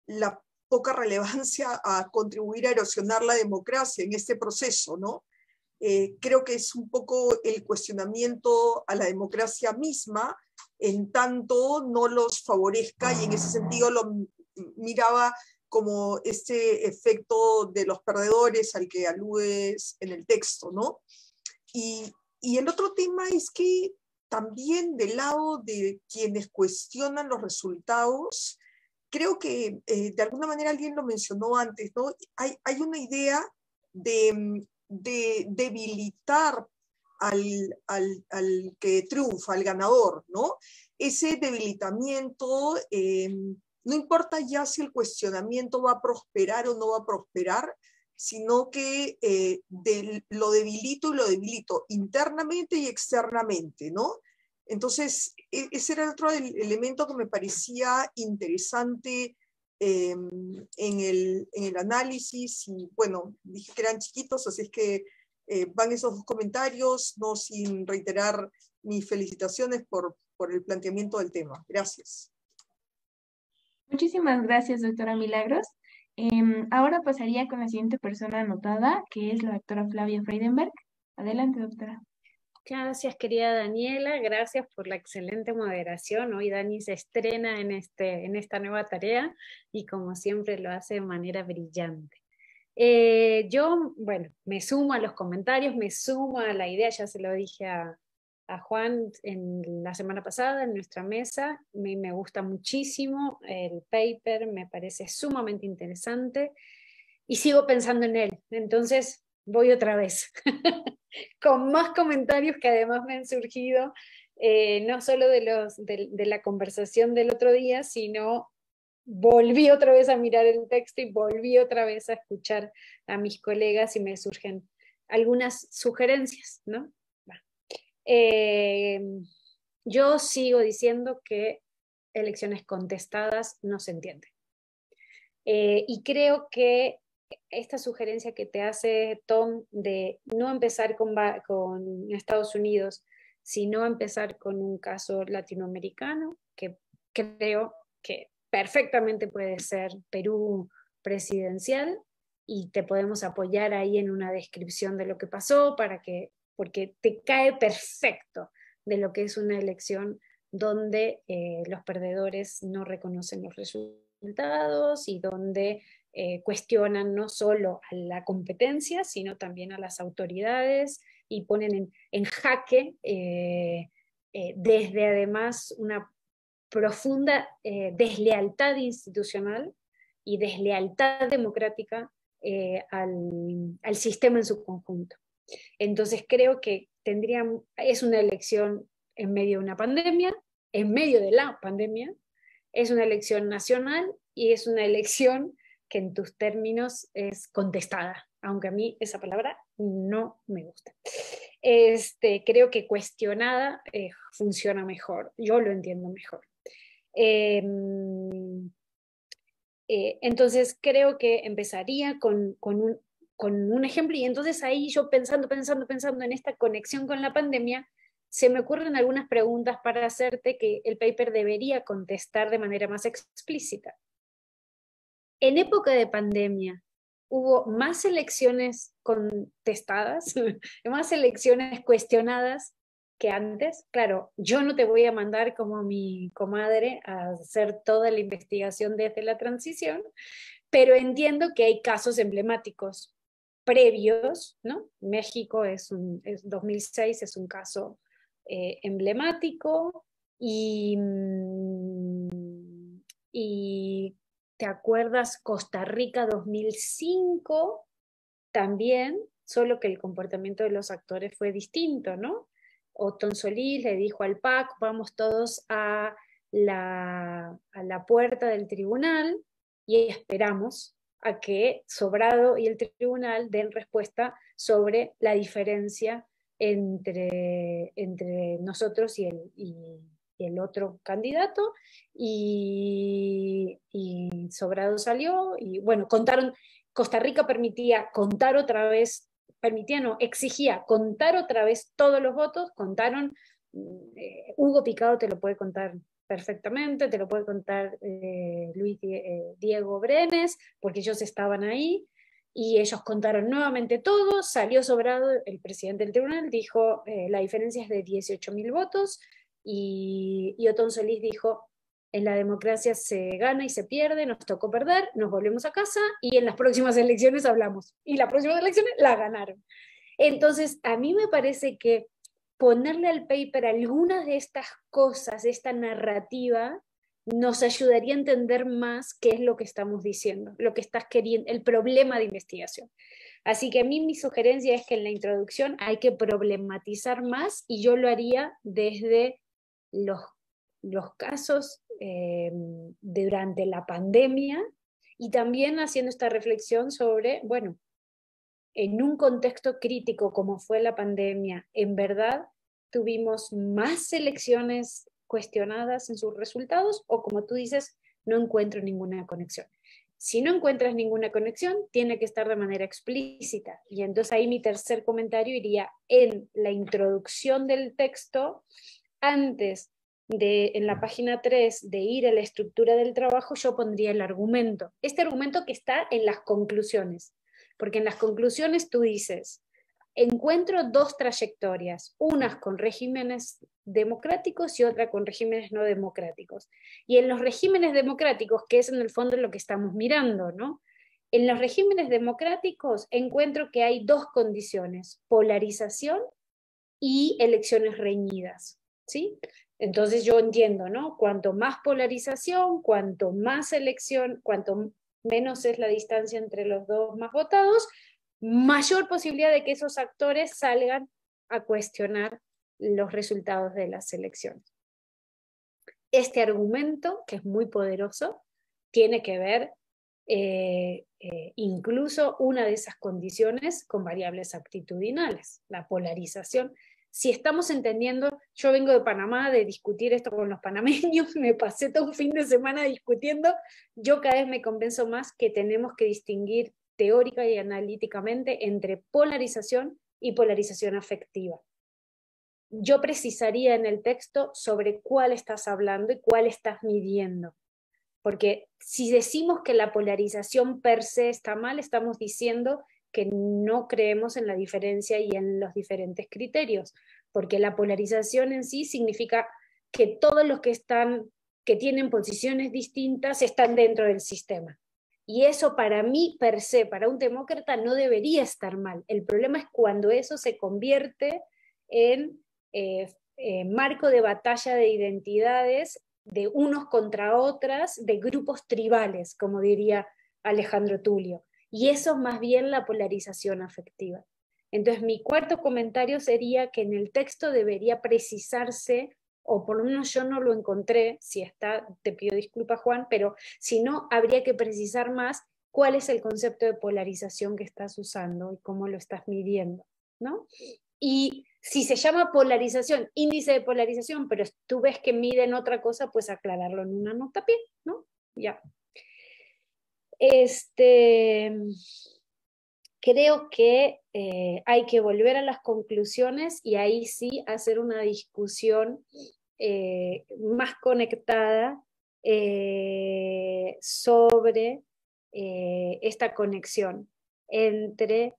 la poca relevancia a contribuir a erosionar la democracia en este proceso, ¿no? Eh, creo que es un poco el cuestionamiento a la democracia misma, en tanto no los favorezca y en ese sentido lo miraba como este efecto de los perdedores al que aludes en el texto, ¿no? y el otro tema es que también del lado de quienes cuestionan los resultados, creo que eh, de alguna manera alguien lo mencionó antes, ¿no? Hay, hay una idea de, mm, debilitar al, que triunfa, al ganador, ¿no? Ese debilitamiento, eh, no importa ya si el cuestionamiento va a prosperar o no va a prosperar, sino que eh, lo debilito y lo debilito internamente y externamente, ¿no? Entonces, e, ese era otro elemento que me parecía interesante eh, en, el, análisis. Y bueno, dije que eran chiquitos, así es que eh, van esos dos comentarios, no sin reiterar mis felicitaciones por, por el planteamiento del tema. Gracias. Muchísimas gracias, doctora Milagros. Em, ahora pasaría con la siguiente persona anotada, que es la doctora Flavia Freidenberg. Adelante, doctora. Gracias, querida Daniela. Gracias por la excelente moderación. Hoy Dani se estrena en, este, en esta nueva tarea y como siempre lo hace de manera brillante. Eh, yo, bueno, me sumo a los comentarios, me sumo a la idea, ya se lo dije a, a Juan en la semana pasada en nuestra mesa. Me, gusta muchísimo el paper, me parece sumamente interesante y sigo pensando en él. Entonces voy otra vez con más comentarios que además me han surgido, eh, no solo de, los, de la conversación del otro día, sino volví otra vez a mirar el texto y volví otra vez a escuchar a mis colegas y me surgen algunas sugerencias, ¿no? Em, yo sigo diciendo que elecciones contestadas no se entienden. Eh, y creo que esta sugerencia que te hace Tom de no empezar con, con Estados Unidos, sino empezar con un caso latinoamericano, que creo que perfectamente puede ser Perú presidencial, y te podemos apoyar ahí en una descripción de lo que pasó para que porque te cae perfecto de lo que es una elección donde eh, los perdedores no reconocen los resultados y donde eh, cuestionan no solo a la competencia, sino también a las autoridades y ponen en, jaque eh, desde además una profunda deslealtad institucional y deslealtad democrática al, al sistema en su conjunto. Entonces creo que tendrían, es una elección en medio de una pandemia, en medio de la pandemia, es una elección nacional y es una elección que en tus términos es contestada, aunque a mí esa palabra no me gusta. Este, creo que cuestionada eh, funciona mejor, yo lo entiendo mejor. Em, eh, entonces creo que empezaría con un con un ejemplo y entonces ahí yo pensando, pensando, pensando en esta conexión con la pandemia, se me ocurren algunas preguntas para hacerte que el paper debería contestar de manera más explícita. En época de pandemia, hubo más elecciones contestadas, más elecciones cuestionadas que antes. Claro, yo no te voy a mandar como mi comadre a hacer toda la investigación desde la transición, pero entiendo que hay casos emblemáticos previos, ¿no? México es un, 2006 es un caso eh, emblemático y, mm, y, te acuerdas Costa Rica 2005 también, solo que el comportamiento de los actores fue distinto, ¿no? Otón Solís le dijo al PAC, vamos todos a la, a la puerta del tribunal y esperamos a que Sobrado y el tribunal den respuesta sobre la diferencia entre, entre nosotros y el, el otro candidato. Y, Sobrado salió y bueno, contaron, Costa Rica permitía contar otra vez, permitía, no, exigía contar otra vez todos los votos, contaron, mm, eh, Hugo Picado te lo puede contar perfectamente, te lo puede contar eh, Luis eh, Diego Brenes, porque ellos estaban ahí y ellos contaron nuevamente todo, salió sobrado, el presidente del tribunal dijo, eh, la diferencia es de 18.000 mil votos y, y Otón Solís dijo, en la democracia se gana y se pierde, nos tocó perder, nos volvemos a casa y en las próximas elecciones hablamos. Y las próximas elecciones la ganaron. Entonces, a mí me parece que ponerle al paper algunas de estas cosas, esta narrativa, nos ayudaría a entender más qué es lo que estamos diciendo, lo que estás queriendo, el problema de investigación. Así que a mí mi sugerencia es que en la introducción hay que problematizar más y yo lo haría desde los, los casos eh, durante la pandemia y también haciendo esta reflexión sobre, bueno, en un contexto crítico como fue la pandemia, en verdad tuvimos más elecciones cuestionadas en sus resultados o como tú dices, no encuentro ninguna conexión. Si no encuentras ninguna conexión, tiene que estar de manera explícita. Y entonces ahí mi tercer comentario iría en la introducción del texto, antes de, en la página 3, de ir a la estructura del trabajo, yo pondría el argumento. Este argumento que está en las conclusiones porque en las conclusiones tú dices, encuentro dos trayectorias, unas con regímenes democráticos y otra con regímenes no democráticos. Y en los regímenes democráticos, que es en el fondo lo que estamos mirando, ¿no? En los regímenes democráticos encuentro que hay dos condiciones, polarización y elecciones reñidas, ¿sí? Entonces yo entiendo, ¿no? Cuanto más polarización, cuanto más elección, cuanto menos es la distancia entre los dos más votados, mayor posibilidad de que esos actores salgan a cuestionar los resultados de las elecciones. Este argumento, que es muy poderoso, tiene que ver eh, eh, incluso una de esas condiciones con variables actitudinales, la polarización si estamos entendiendo, yo vengo de Panamá de discutir esto con los panameños, me pasé todo un fin de semana discutiendo, yo cada vez me convenzo más que tenemos que distinguir teórica y analíticamente entre polarización y polarización afectiva. Yo precisaría en el texto sobre cuál estás hablando y cuál estás midiendo. Porque si decimos que la polarización per se está mal, estamos diciendo que no creemos en la diferencia y en los diferentes criterios, porque la polarización en sí significa que todos los que están que tienen posiciones distintas están dentro del sistema. Y eso para mí, per se, para un demócrata no debería estar mal. El problema es cuando eso se convierte en eh, eh, marco de batalla de identidades de unos contra otras, de grupos tribales, como diría Alejandro Tulio. Y eso es más bien la polarización afectiva. Entonces, mi cuarto comentario sería que en el texto debería precisarse, o por lo menos yo no lo encontré, si está, te pido disculpas Juan, pero si no, habría que precisar más cuál es el concepto de polarización que estás usando y cómo lo estás midiendo, ¿no? Y si se llama polarización, índice de polarización, pero tú ves que miden otra cosa, pues aclararlo en una nota pie, ¿no? Ya. Este, creo que eh, hay que volver a las conclusiones y ahí sí hacer una discusión eh, más conectada eh, sobre esta conexión entre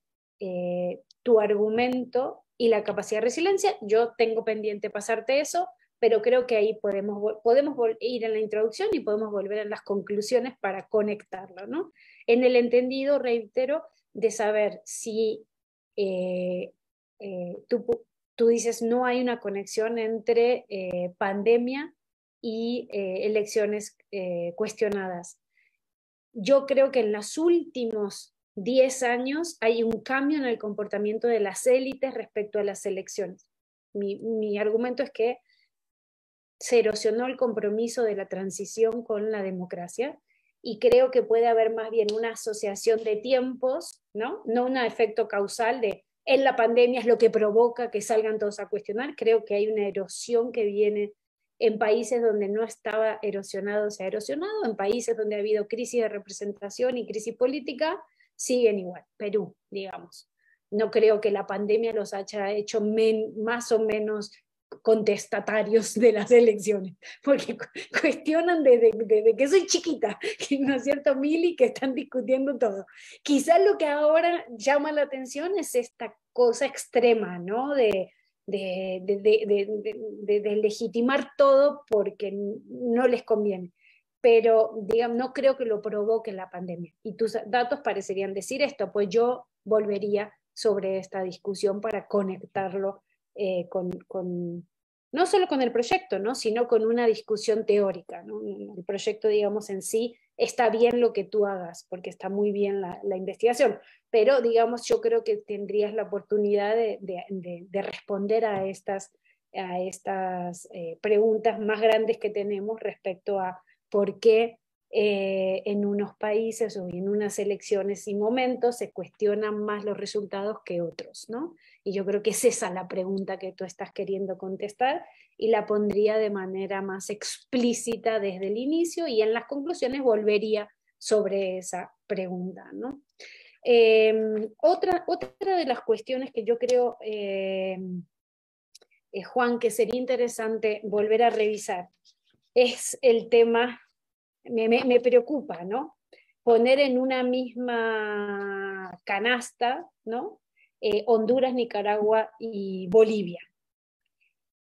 tu argumento y la capacidad de resiliencia. Yo tengo pendiente pasarte eso pero creo que ahí podemos, podemos ir en la introducción y podemos volver a las conclusiones para conectarlo, ¿no? En el entendido, reitero, de saber si eh, eh, tú, tú, dices no hay una conexión entre eh, pandemia y elecciones cuestionadas. Yo creo que en los últimos 10 años hay un cambio en el comportamiento de las élites respecto a las elecciones. Mi, mi argumento es que se erosionó el compromiso de la transición con la democracia y creo que puede haber más bien una asociación de tiempos, ¿no? No un efecto causal de en la pandemia es lo que provoca que salgan todos a cuestionar, creo que hay una erosión que viene en países donde no estaba erosionado, se ha erosionado, en países donde ha habido crisis de representación y crisis política, siguen igual, Perú, digamos. No creo que la pandemia los haya hecho más o menos contestatarios de las elecciones, porque cuestionan desde, que soy chiquita, que ¿no es cierto, Mili, que están discutiendo todo. Quizás lo que ahora llama la atención es esta cosa extrema, ¿no? De, de, legitimar todo porque no les conviene. Pero, digamos, no creo que lo provoque la pandemia. Y tus datos parecerían decir esto, pues yo volvería sobre esta discusión para conectarlo eh, con, no solo con el proyecto, ¿no? sino con una discusión teórica. El proyecto, digamos, en sí está bien lo que tú hagas, porque está muy bien la, investigación, pero, digamos, yo creo que tendrías la oportunidad de, responder a estas, a estas eh, preguntas más grandes que tenemos respecto a por qué eh, en unos países o en unas elecciones y momentos se cuestionan más los resultados que otros, ¿no? Y yo creo que es esa la pregunta que tú estás queriendo contestar y la pondría de manera más explícita desde el inicio y en las conclusiones volvería sobre esa pregunta, ¿no? Em, otra, otra de las cuestiones que yo creo, em, eh, Juan, que sería interesante volver a revisar es el tema me, preocupa, ¿no? Poner en una misma canasta, ¿no? Eh, Honduras, Nicaragua y Bolivia.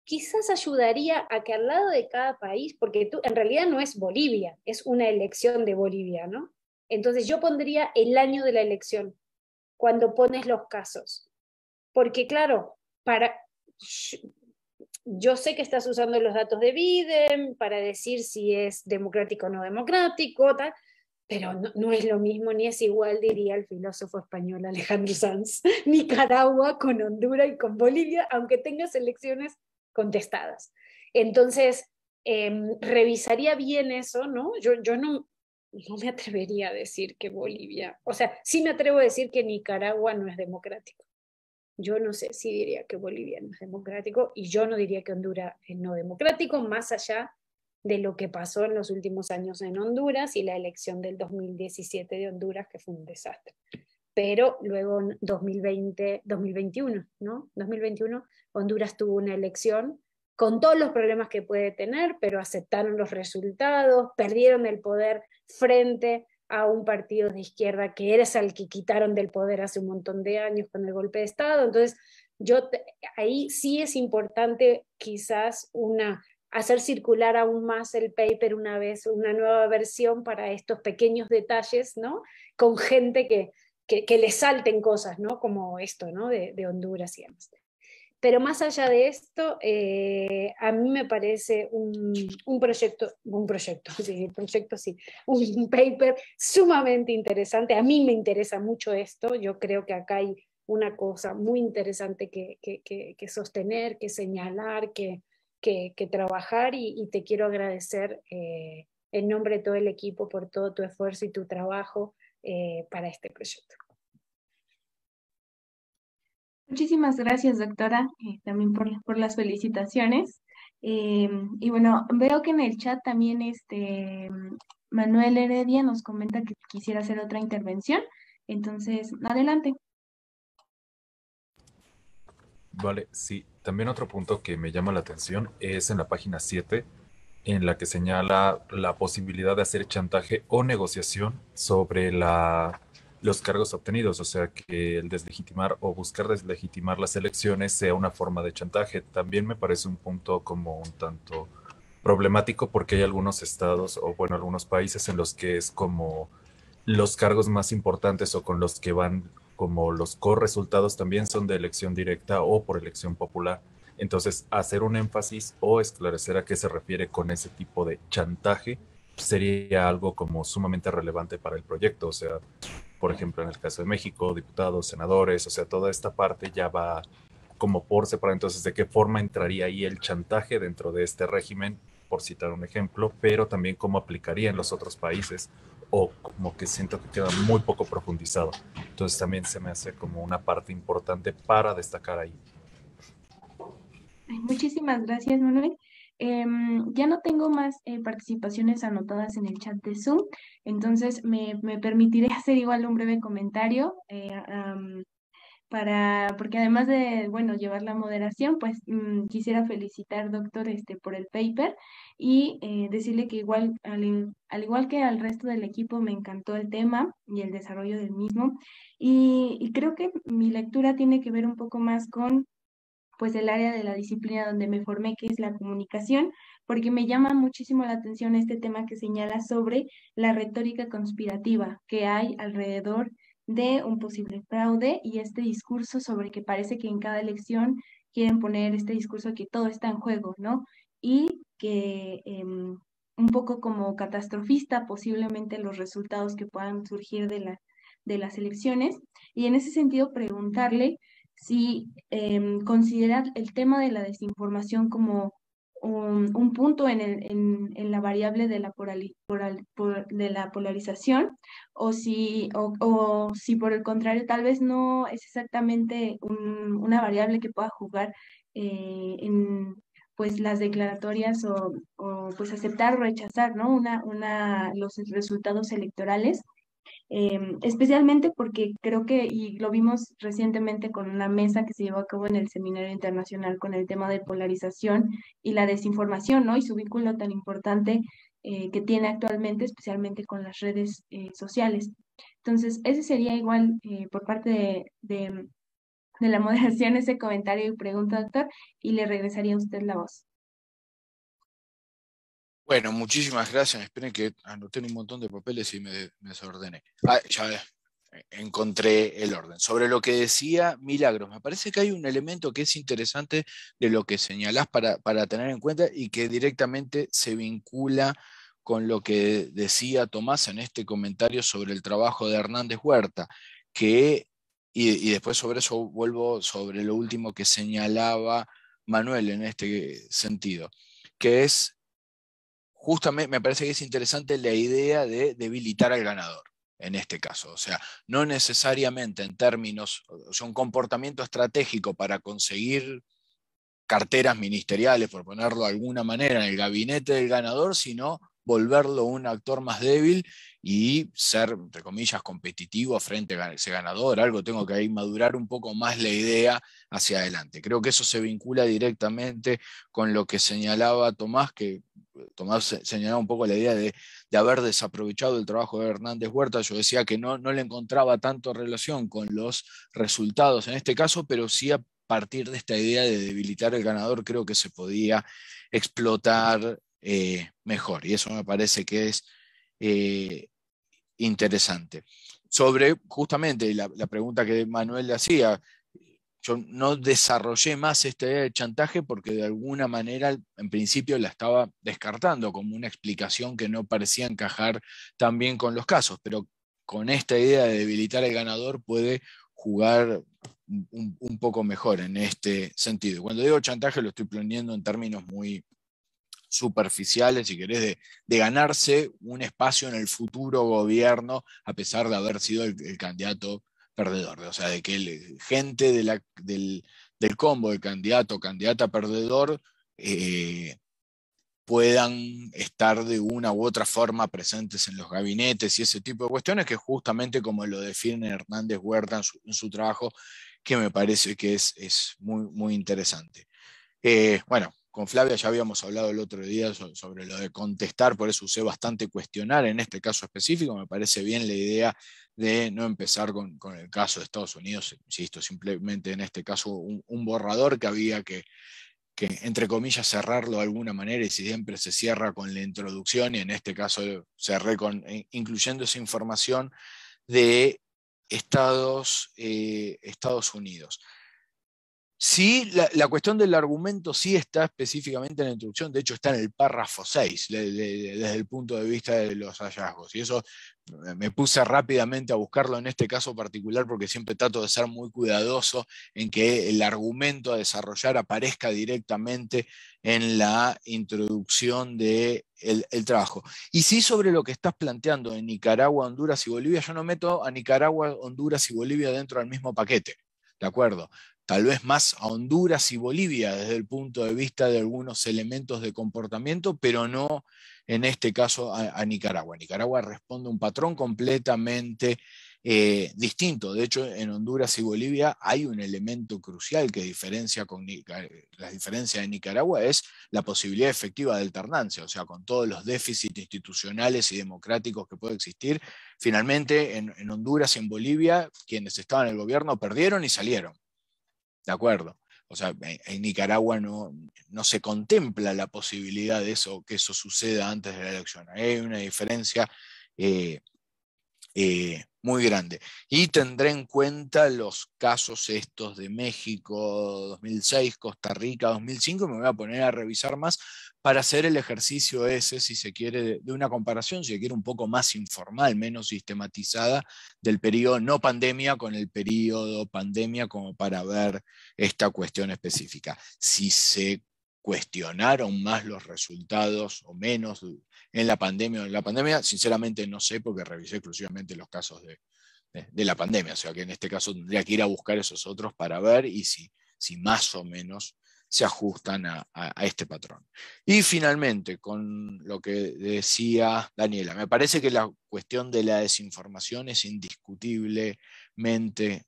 Quizás ayudaría a que al lado de cada país, porque tú, en realidad no es Bolivia, es una elección de Bolivia, ¿no? Entonces yo pondría el año de la elección cuando pones los casos. Porque claro, para, yo sé que estás usando los datos de Biden para decir si es democrático o no democrático, tal, pero no, es lo mismo ni es igual, diría el filósofo español Alejandro Sanz, Nicaragua con Honduras y con Bolivia, aunque tengas elecciones contestadas. Entonces, em, revisaría bien eso, ¿no? Yo, no, no me atrevería a decir que Bolivia, o sea, sí me atrevo a decir que Nicaragua no es democrático yo no sé si diría que Bolivia no es democrático y yo no diría que Honduras es no democrático, más allá de lo que pasó en los últimos años en Honduras y la elección del 2017 de Honduras, que fue un desastre. Pero luego en 2020, 2021, ¿no? 2021, Honduras tuvo una elección con todos los problemas que puede tener, pero aceptaron los resultados, perdieron el poder frente a un partido de izquierda que eres al que quitaron del poder hace un montón de años con el golpe de Estado. Entonces, yo ahí sí es importante quizás hacer circular aún más el paper una vez, una nueva versión para estos pequeños detalles, ¿no? Con gente que, que, le salten cosas, ¿no? Como esto, ¿no? De, de Honduras y demás. Pero más allá de esto, eh, a mí me parece un, proyecto, un proyecto, sí, proyecto sí, un paper sumamente interesante. A mí me interesa mucho esto, yo creo que acá hay una cosa muy interesante que, sostener, que señalar, que, trabajar y, te quiero agradecer eh, en nombre de todo el equipo por todo tu esfuerzo y tu trabajo eh, para este proyecto. Muchísimas gracias, doctora, eh, también por, las felicitaciones. Eh, y bueno, veo que en el chat también este Manuel Heredia nos comenta que quisiera hacer otra intervención. Entonces, adelante. Vale, sí. También otro punto que me llama la atención es en la página 7, en la que señala la posibilidad de hacer chantaje o negociación sobre la los cargos obtenidos, o sea que el deslegitimar o buscar deslegitimar las elecciones sea una forma de chantaje. También me parece un punto como un tanto problemático porque hay algunos estados o bueno, algunos países en los que es como los cargos más importantes o con los que van como los corresultados, resultados también son de elección directa o por elección popular. Entonces, hacer un énfasis o esclarecer a qué se refiere con ese tipo de chantaje sería algo como sumamente relevante para el proyecto. O sea, por ejemplo, en el caso de México, diputados, senadores, o sea, toda esta parte ya va como por separado. Entonces, ¿de qué forma entraría ahí el chantaje dentro de este régimen, por citar un ejemplo, pero también cómo aplicaría en los otros países? o como que siento que queda muy poco profundizado. Entonces también se me hace como una parte importante para destacar ahí. Muchísimas gracias, Manuel. Em, ya no tengo más eh, participaciones anotadas en el chat de Zoom. Entonces, me, permitiré hacer igual un breve comentario eh, para, porque además de, bueno, llevar la moderación, pues mm, quisiera felicitar, doctor, este, por el paper y eh, decirle que igual, al, igual que al resto del equipo, me encantó el tema y el desarrollo del mismo. Y, creo que mi lectura tiene que ver un poco más con, pues, el área de la disciplina donde me formé, que es la comunicación, porque me llama muchísimo la atención este tema que señala sobre la retórica conspirativa que hay alrededor de un posible fraude y este discurso sobre que parece que en cada elección quieren poner este discurso que todo está en juego, ¿no? Y que em, un poco como catastrofista posiblemente los resultados que puedan surgir de, de las elecciones. Y en ese sentido preguntarle si considerar em, considera el tema de la desinformación como un, punto en, en, la variable de la, polarización o si, o, si por el contrario tal vez no es exactamente una variable que pueda jugar eh, en pues las declaratorias o, pues aceptar o rechazar ¿no? una, una, los resultados electorales Em, especialmente porque creo que, y lo vimos recientemente con una mesa que se llevó a cabo en el Seminario Internacional con el tema de polarización y la desinformación, ¿no? Y su vínculo tan importante eh, que tiene actualmente, especialmente con las redes eh, sociales. Entonces, ese sería igual eh, por parte de, de la moderación, ese comentario y pregunta, doctor, y le regresaría a usted la voz. Bueno, muchísimas gracias. Esperen que anoté un montón de papeles y me, me desordené. Ah, ya eh, encontré el orden. Sobre lo que decía Milagros, me parece que hay un elemento que es interesante de lo que señalás para, tener en cuenta y que directamente se vincula con lo que decía Tomás en este comentario sobre el trabajo de Hernández Huerta, que, y después sobre eso vuelvo sobre lo último que señalaba Manuel en este sentido, que es justamente me parece que es interesante la idea de debilitar al ganador en este caso. O sea, no necesariamente en términos, o sea, un comportamiento estratégico para conseguir carteras ministeriales, por ponerlo de alguna manera, en el gabinete del ganador, sino volverlo un actor más débil y ser, entre comillas, competitivo frente a ese ganador, algo tengo que ahí madurar un poco más la idea hacia adelante. Creo que eso se vincula directamente con lo que señalaba Tomás, que Tomás señalaba un poco la idea de, haber desaprovechado el trabajo de Hernández Huerta. Yo decía que no, no le encontraba tanto relación con los resultados en este caso, pero sí a partir de esta idea de debilitar el ganador, creo que se podía explotar eh, mejor. Y eso me parece que es eh, interesante. Sobre justamente la, pregunta que Manuel le hacía, yo no desarrollé más esta idea de chantaje porque de alguna manera en principio la estaba descartando como una explicación que no parecía encajar tan bien con los casos, pero con esta idea de debilitar al ganador puede jugar un, poco mejor en este sentido. Cuando digo chantaje lo estoy planteando en términos muy superficiales, si querés, de, ganarse un espacio en el futuro gobierno, a pesar de haber sido el, candidato perdedor. O sea, de que gente del, combo de candidato, candidata perdedor, eh, puedan estar de una u otra forma presentes en los gabinetes y ese tipo de cuestiones, que justamente como lo define Hernández Huerta en su, trabajo, que me parece que es, muy, muy interesante. Eh, bueno, con Flavia ya habíamos hablado el otro día sobre lo de contestar, por eso usé bastante cuestionar en este caso específico. Me parece bien la idea de no empezar con, el caso de Estados Unidos, insisto, simplemente en este caso un, borrador que había que, entre comillas, cerrarlo de alguna manera y siempre se cierra con la introducción y en este caso cerré eh, incluyendo esa información de Estados, eh, Estados Unidos. Sí, la, cuestión del argumento sí está específicamente en la introducción, de hecho está en el párrafo 6, desde el punto de vista de los hallazgos. Y eso eh, me puse rápidamente a buscarlo en este caso particular porque siempre trato de ser muy cuidadoso en que el argumento a desarrollar aparezca directamente en la introducción del el trabajo. Y sí sobre lo que estás planteando en Nicaragua, Honduras y Bolivia, yo no meto a Nicaragua, Honduras y Bolivia dentro del mismo paquete. ¿De acuerdo? tal vez más a Honduras y Bolivia desde el punto de vista de algunos elementos de comportamiento, pero no en este caso a, Nicaragua. Nicaragua responde a un patrón completamente eh, distinto. De hecho, en Honduras y Bolivia hay un elemento crucial que diferencia con la diferencia de Nicaragua es la posibilidad efectiva de alternancia, o sea, con todos los déficits institucionales y democráticos que puede existir. Finalmente, en Honduras y en Bolivia, quienes estaban en el gobierno perdieron y salieron. ¿De acuerdo? O sea, en Nicaragua no, no, se contempla la posibilidad de eso, que eso suceda antes de la elección. Hay una diferencia eh, eh, muy grande. Y tendré en cuenta los casos estos de México 2006, Costa Rica 2005, me voy a poner a revisar más para hacer el ejercicio ese, si se quiere, de una comparación, si se quiere un poco más informal, menos sistematizada, del periodo no pandemia con el periodo pandemia, como para ver esta cuestión específica. Si se cuestionaron más los resultados o menos en la pandemia o en la pandemia? Sinceramente no sé porque revisé exclusivamente los casos de, la pandemia, o sea que en este caso tendría que ir a buscar esos otros para ver y si, si más o menos se ajustan a, este patrón. Y finalmente, con lo que decía Daniela, me parece que la cuestión de la desinformación es indiscutible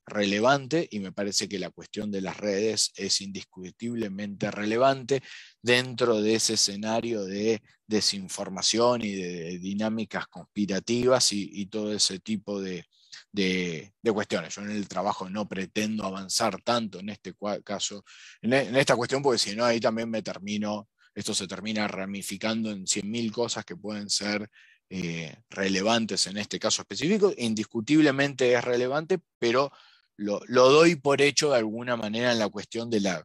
relevante y me parece que la cuestión de las redes es indiscutiblemente relevante dentro de ese escenario de desinformación y de dinámicas conspirativas y, todo ese tipo de, de, cuestiones. Yo en el trabajo no pretendo avanzar tanto en este caso, en, en esta cuestión, porque si no ahí también me termino, esto se termina ramificando en 100.000 cosas que pueden ser eh, relevantes en este caso específico. Indiscutiblemente es relevante, pero lo, doy por hecho de alguna manera en la cuestión de la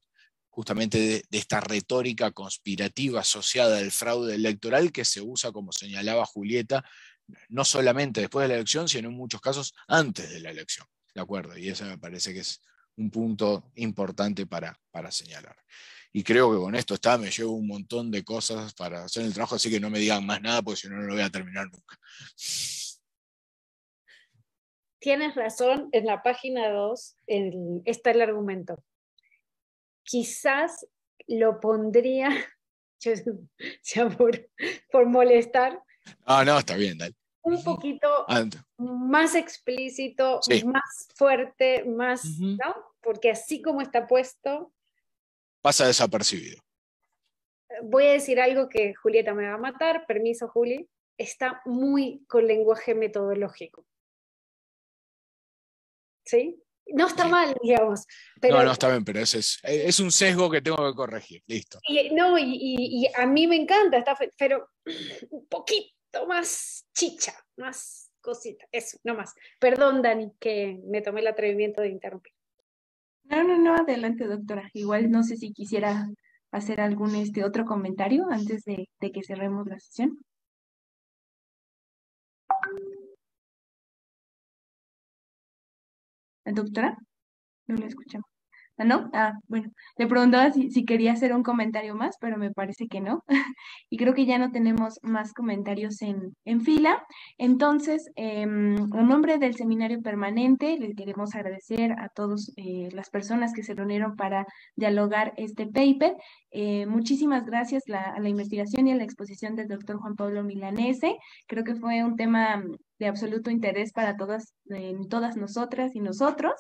justamente de, de esta retórica conspirativa asociada al fraude electoral que se usa, como señalaba Julieta, no solamente después de la elección, sino en muchos casos antes de la elección. ¿De acuerdo? Y eso me parece que es un punto importante para, para señalar. Y creo que con esto está, me llevo un montón de cosas para hacer el trabajo, así que no me digan más nada, porque si no, no lo voy a terminar nunca. Tienes razón, en la página 2 está el argumento. Quizás lo pondría, por, molestar. No, no, está bien, dale un poquito más explícito, más fuerte, más, ¿no? Porque así como está puesto... Pasa desapercibido. Voy a decir algo que Julieta me va a matar, permiso Juli, está muy con lenguaje metodológico. ¿Sí? No está mal, digamos. no, no está bien, pero es, un sesgo que tengo que corregir. Listo. Y, no, y, a mí me encanta, está, pero un poquito más chicha, más cosita, eso, no más. Perdón, Dani, que me tomé el atrevimiento de interrumpir. No, no, no, adelante, doctora. Igual no sé si quisiera hacer algún este otro comentario antes de, de que cerremos la sesión. Doctora, no la escuchamos. ¿No? Ah, bueno, le preguntaba si, si, quería hacer un comentario más, pero me parece que no. y creo que ya no tenemos más comentarios en, en fila. Entonces, em, en nombre del seminario permanente, les queremos agradecer a todas eh, las personas que se reunieron para dialogar este paper. Eh, muchísimas gracias a la investigación y a la exposición del doctor Juan Pablo Milanese. Creo que fue un tema de absoluto interés para todas, todas nosotras y nosotros.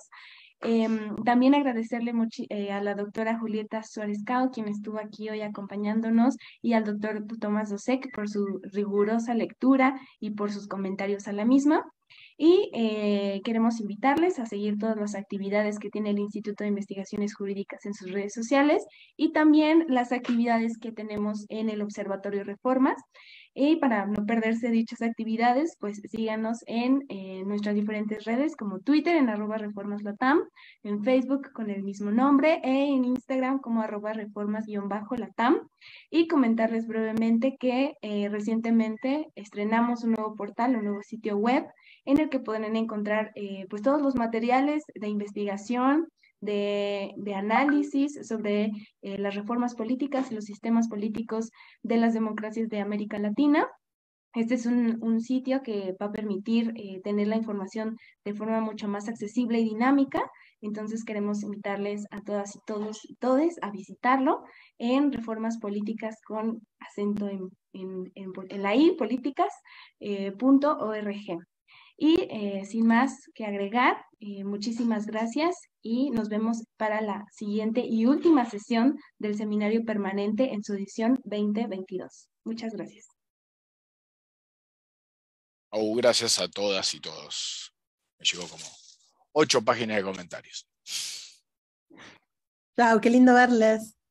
Em, también agradecerle mucho, eh, a la doctora Julieta Suárez Cao, quien estuvo aquí hoy acompañándonos, y al doctor Tomás Dosek por su rigurosa lectura y por sus comentarios a la misma. Y eh, queremos invitarles a seguir todas las actividades que tiene el Instituto de Investigaciones Jurídicas en sus redes sociales y también las actividades que tenemos en el Observatorio Reformas. Y para no perderse dichas actividades, pues síganos en eh, nuestras diferentes redes como Twitter en arroba reformaslatam, en Facebook con el mismo nombre e en Instagram como arroba reformas-latam. Y comentarles brevemente que eh, recientemente estrenamos un nuevo portal, un nuevo sitio web en el que podrán encontrar eh, pues todos los materiales de investigación, de, análisis sobre eh, las reformas políticas y los sistemas políticos de las democracias de América Latina. Este es un, sitio que va a permitir eh, tener la información de forma mucho más accesible y dinámica. Entonces queremos invitarles a todas y todos y todes a visitarlo en Reformas Políticas con acento en, la I, políticas.org. Eh, y eh, sin más que agregar, eh, muchísimas gracias y nos vemos para la siguiente y última sesión del seminario permanente en su edición 2022. Muchas gracias. gracias a todas y todos. Me llegó como ocho páginas de comentarios. Chao, qué lindo verles.